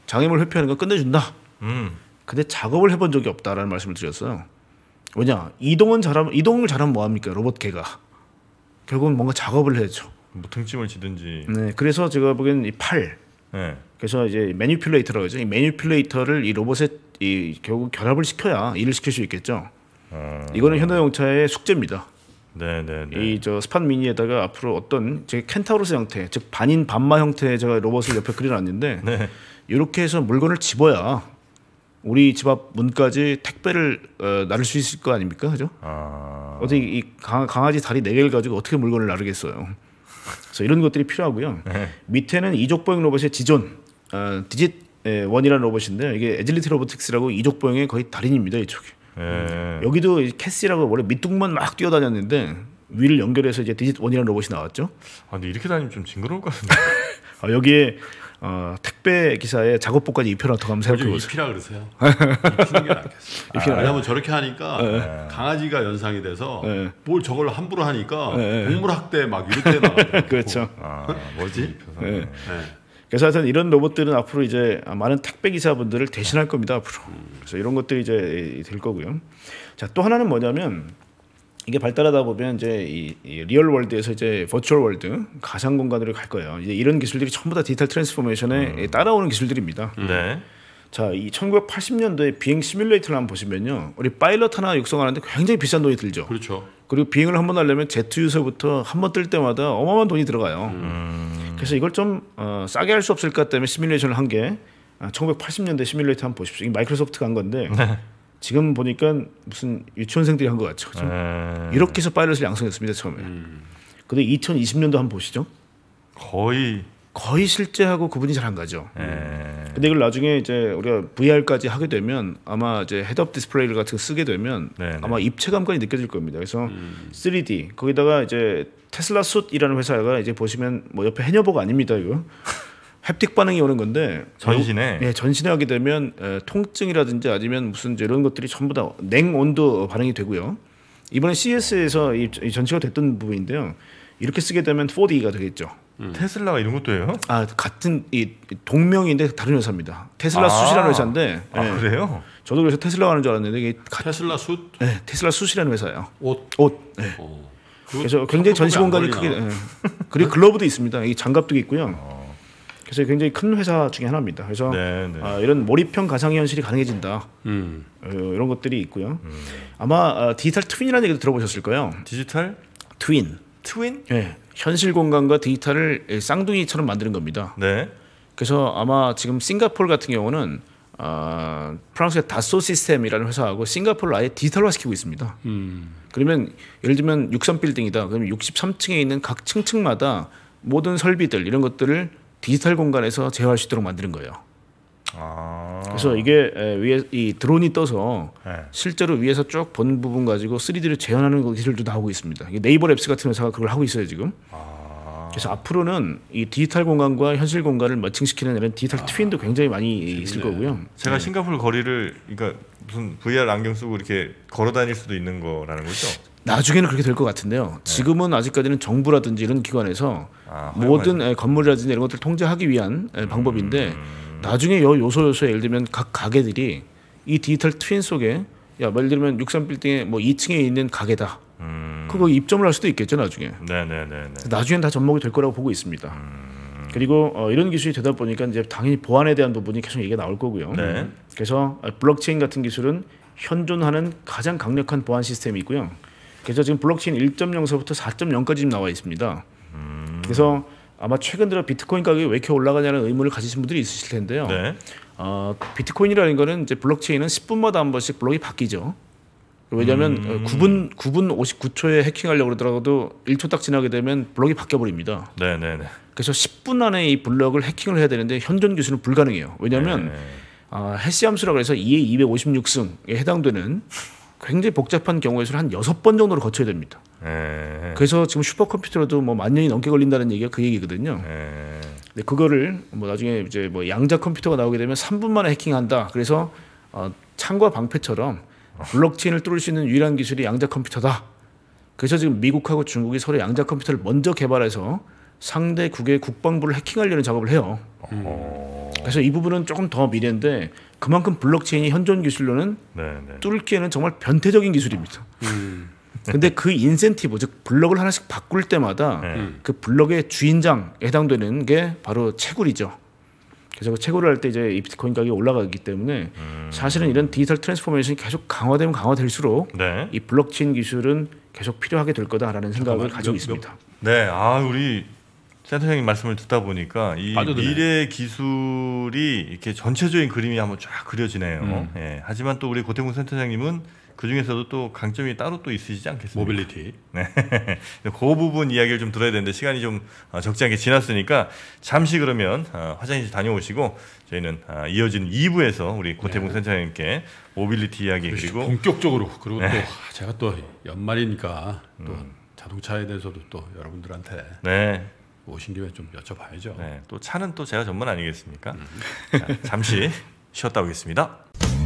장애물 회피하는 거 끝내준다. 음. 근데 작업을 해본 적이 없다라는 말씀을 드렸어요. 왜냐 이동은 잘하면 이동을 잘하면 뭐합니까 로봇 개가 결국은 뭔가 작업을 해야죠. 뭐 등짐을 지든지. 네, 그래서 제가 보기엔 이 팔, 네. 그래서 이제 매뉴플레이터라고 하죠. 이 매니플레이터를 이 로봇에 이 결국 결합을 시켜야 일을 시킬 수 있겠죠. 아... 이거는 현대자동차의 숙제입니다. 네네. 네, 이저 스판 미니에다가 앞으로 어떤 제 켄타우로스 형태, 즉 반인 반마 형태의 제가 로봇을 옆에 그려놨는데 네. 이렇게 해서 물건을 집어야 우리 집 앞 문까지 택배를 어, 나를 수 있을 거 아닙니까, 그죠? 아... 어떻게 이 강, 아지 다리 네 개를 가지고 어떻게 물건을 나르겠어요? 그래서 이런 것들이 필요하고요. 네. 밑에는 이족보행 로봇의 지존, 어, 아, 디짓 예, 원이라는 로봇인데 이게 에질리티 로보틱스라고 이족보행의 거의 달인입니다 이쪽이. 예. 여기도 캐시라고 원래 밑둥만 막 뛰어다녔는데 위를 연결해서 이제 디짓 원이라는 로봇이 나왔죠. 아 근데 이렇게 다니면 좀 징그러울 것 같은데. 아, 여기에 어, 택배 기사의 작업복까지 입혀놓고 가면 생각해 보세요. 입히라 그러세요. 입히는 게 낫겠어. 아, 왜냐하면 저렇게 하니까 네. 강아지가 연상이 돼서 네. 뭘 저걸 함부로 하니까 네. 예, 동물 학대 막 이럴 때 나와. 그렇죠. 아, 뭐지? 네. 그래서 하여튼 이런 로봇들은 앞으로 이제 많은 택배 기사분들을 대신할 겁니다 앞으로. 그래서 이런 것들이 이제 될 거고요. 자또 하나는 뭐냐면 이게 발달하다 보면 이제 이, 이 리얼 월드에서 이제 버추얼 월드 가상 공간으로 갈 거예요. 이제 이런 기술들이 전부 다 디지털 트랜스포메이션에 음. 따라오는 기술들입니다. 네. 자, 이 1980년도에 비행 시뮬레이터를 한번 보시면요. 우리 파일럿 하나 육성하는데 굉장히 비싼 돈이 들죠. 그렇죠. 그리고 비행을 한번 하려면 제트 유서부터 한번뜰 때마다 어마어마한 돈이 들어가요. 음. 그래서 이걸 좀 어, 싸게 할 수 없을까 때문에 시뮬레이션을 한 게 1980년대 아, 시뮬레이터 한번 보십시오. 마이크로소프트가 한 건데 네. 지금 보니까 무슨 유치원생들이 한 것 같죠. 그죠? 음. 이렇게 해서 파일럿을 양성했습니다 처음에. 음. 근데 2020년도 한번 보시죠. 거의 거의 실제하고 구분이 잘안 가죠. 음. 근데 이걸 나중에 이제 우리가 VR까지 하게 되면 아마 이제 헤드업 디스플레이 같은 거 쓰게 되면 네네. 아마 입체감까지 느껴질 겁니다. 그래서 음. 3D 거기다가 이제 테슬라 숫이라는 회사가 이제 보시면 뭐 옆에 해녀복 아닙니다 이거. 햅틱 반응이 오는 건데 전신에 예, 전신에 하게 되면 에, 통증이라든지 아니면 무슨 이런 것들이 전부 다 냉온도 반응이 되고요. 이번에 CS에서 이, 이 전시가 됐던 부분인데요. 이렇게 쓰게 되면 4D가 되겠죠. 음. 테슬라가 이런 것도 해요? 아 같은 이 동명인데 다른 회사입니다. 테슬라 아 숫이라는 회사인데. 아 예. 그래요? 저도 그래서 테슬라 가는 줄 알았는데 이게 가... 테슬라 숫? 네, 예, 테슬라 숫이라는 회사예요. 옷. 옷. 네. 오. 그래서 굉장히 전시 공간이 크게 네. 그리고 글러브도 있습니다. 이 장갑도 있고요. 아. 그래서 굉장히 큰 회사 중에 하나입니다. 그래서 네, 네. 아, 이런 몰입형 가상현실이 가능해진다 음. 어, 이런 것들이 있고요. 음. 아마 어, 디지털 트윈이라는 얘기도 들어보셨을 거예요. 디지털 트윈. 트윈? 네. 현실 공간과 디지털을 쌍둥이처럼 만드는 겁니다. 네. 그래서 아마 지금 싱가폴 같은 경우는 어, 프랑스의 다소 시스템이라는 회사하고 싱가포르 아예 디지털화시키고 있습니다. 음. 그러면 예를 들면 63 빌딩이다. 그러면 63층에 있는 각 층층마다 모든 설비들 이런 것들을 디지털 공간에서 제어할 수 있도록 만드는 거예요. 아. 그래서 이게 위에 이 드론이 떠서 네. 실제로 위에서 쭉 본 부분 가지고 3D로 재현하는 기술도 나오고 있습니다. 네이버 랩스 같은 회사가 그걸 하고 있어요 지금. 아. 그래서 앞으로는 이 디지털 공간과 현실 공간을 매칭시키는 이런 디지털 아, 트윈도 굉장히 많이 재밌네. 있을 거고요. 제가 네. 싱가포르 거리를 그러니까 무슨 VR 안경 쓰고 이렇게 걸어 다닐 수도 있는 거라는 거죠? 나중에는 그렇게 될 것 같은데요. 네. 지금은 아직까지는 정부라든지 이런 기관에서 아, 모든 예, 건물이라든지 이런 것들을 통제하기 위한 예, 음. 방법인데 음... 나중에 요 요소 요소에 예를 들면 각 가게들이 이 디지털 트윈 속에 야 예를 들면 63빌딩의 뭐 2층에 있는 가게다. 음. 그거 입점을 할 수도 있겠죠 나중에. 네네네. 네, 네, 네. 나중엔 다 접목이 될 거라고 보고 있습니다. 음. 그리고 어, 이런 기술이 되다 보니까 이제 당연히 보안에 대한 부분이 계속 얘기가 나올 거고요. 네. 그래서 아, 블록체인 같은 기술은 현존하는 가장 강력한 보안 시스템이고요. 있 그래서 지금 블록체인 1.0서부터 4.0까지 나와 있습니다. 음. 그래서 아마 최근 들어 비트코인 가격이 왜 이렇게 올라가냐는 의문을 가지신 분들이 있으실 텐데요. 네. 어, 비트코인이라는 거는 이제 블록체인은 10분마다 한 번씩 블록이 바뀌죠. 왜냐하면 음. 9분 어, 9분 59초에 해킹하려고 그러더라도 1초 딱 지나게 되면 블럭이 바뀌어 버립니다. 네네네. 그래서 10분 안에 이 블럭을 해킹을 해야 되는데 현존 기술은 불가능해요. 왜냐하면 네. 아, 해시 함수라고 해서 2의 256승에 해당되는 굉장히 복잡한 경우의 수를 한 6번 정도를 거쳐야 됩니다. 네. 그래서 지금 슈퍼컴퓨터로도 뭐 만 년이 넘게 걸린다는 얘기가 그 얘기거든요. 네. 근데 그거를 뭐 나중에 이제 뭐 양자 컴퓨터가 나오게 되면 3분 만에 해킹한다. 그래서 어, 창과 방패처럼 블록체인을 뚫을 수 있는 유일한 기술이 양자 컴퓨터다. 그래서 지금 미국하고 중국이 서로 양자 컴퓨터를 먼저 개발해서 상대 국의 국방부를 해킹하려는 작업을 해요. 그래서 이 부분은 조금 더 미래인데 그만큼 블록체인이 현존 기술로는 네, 네. 뚫기에는 정말 변태적인 기술입니다. 음. 근데 그 인센티브 즉블록을 하나씩 바꿀 때마다 네. 그블록의 주인장 에 해당되는 게 바로 채굴이죠. 계속 채굴을 할때 이제 이 비트코인 가격이 올라가기 때문에 음. 사실은 이런 디지털 트랜스포메이션이 계속 강화되면 강화될수록 네. 이 블록체인 기술은 계속 필요하게 될 거다라는 생각을 가지고 몇, 있습니다. 몇, 네, 아 우리 센터장님 말씀을 듣다 보니까 이 미래 기술이 이렇게 전체적인 그림이 한번 쫙 그려지네요. 음. 예, 하지만 또 우리 고태공 센터장님은 그 중에서도 또 강점이 따로 또 있으시지 않겠습니까? 모빌리티. 네. 그 부분 이야기를 좀 들어야 되는데 시간이 좀 어, 적지 않게 지났으니까 잠시 그러면 어, 화장실 다녀오시고 저희는 아, 이어진 2부에서 우리 고태봉 네. 센터장님께 모빌리티 이야기 그렇죠. 그리고 본격적으로 그리고 네. 또 제가 또 연말이니까 또 음. 자동차에 대해서도 또 여러분들한테 네. 오신 김에 좀 여쭤봐야죠. 네. 또 차는 또 제가 전문 아니겠습니까? 음. 자, 잠시 쉬었다 오겠습니다.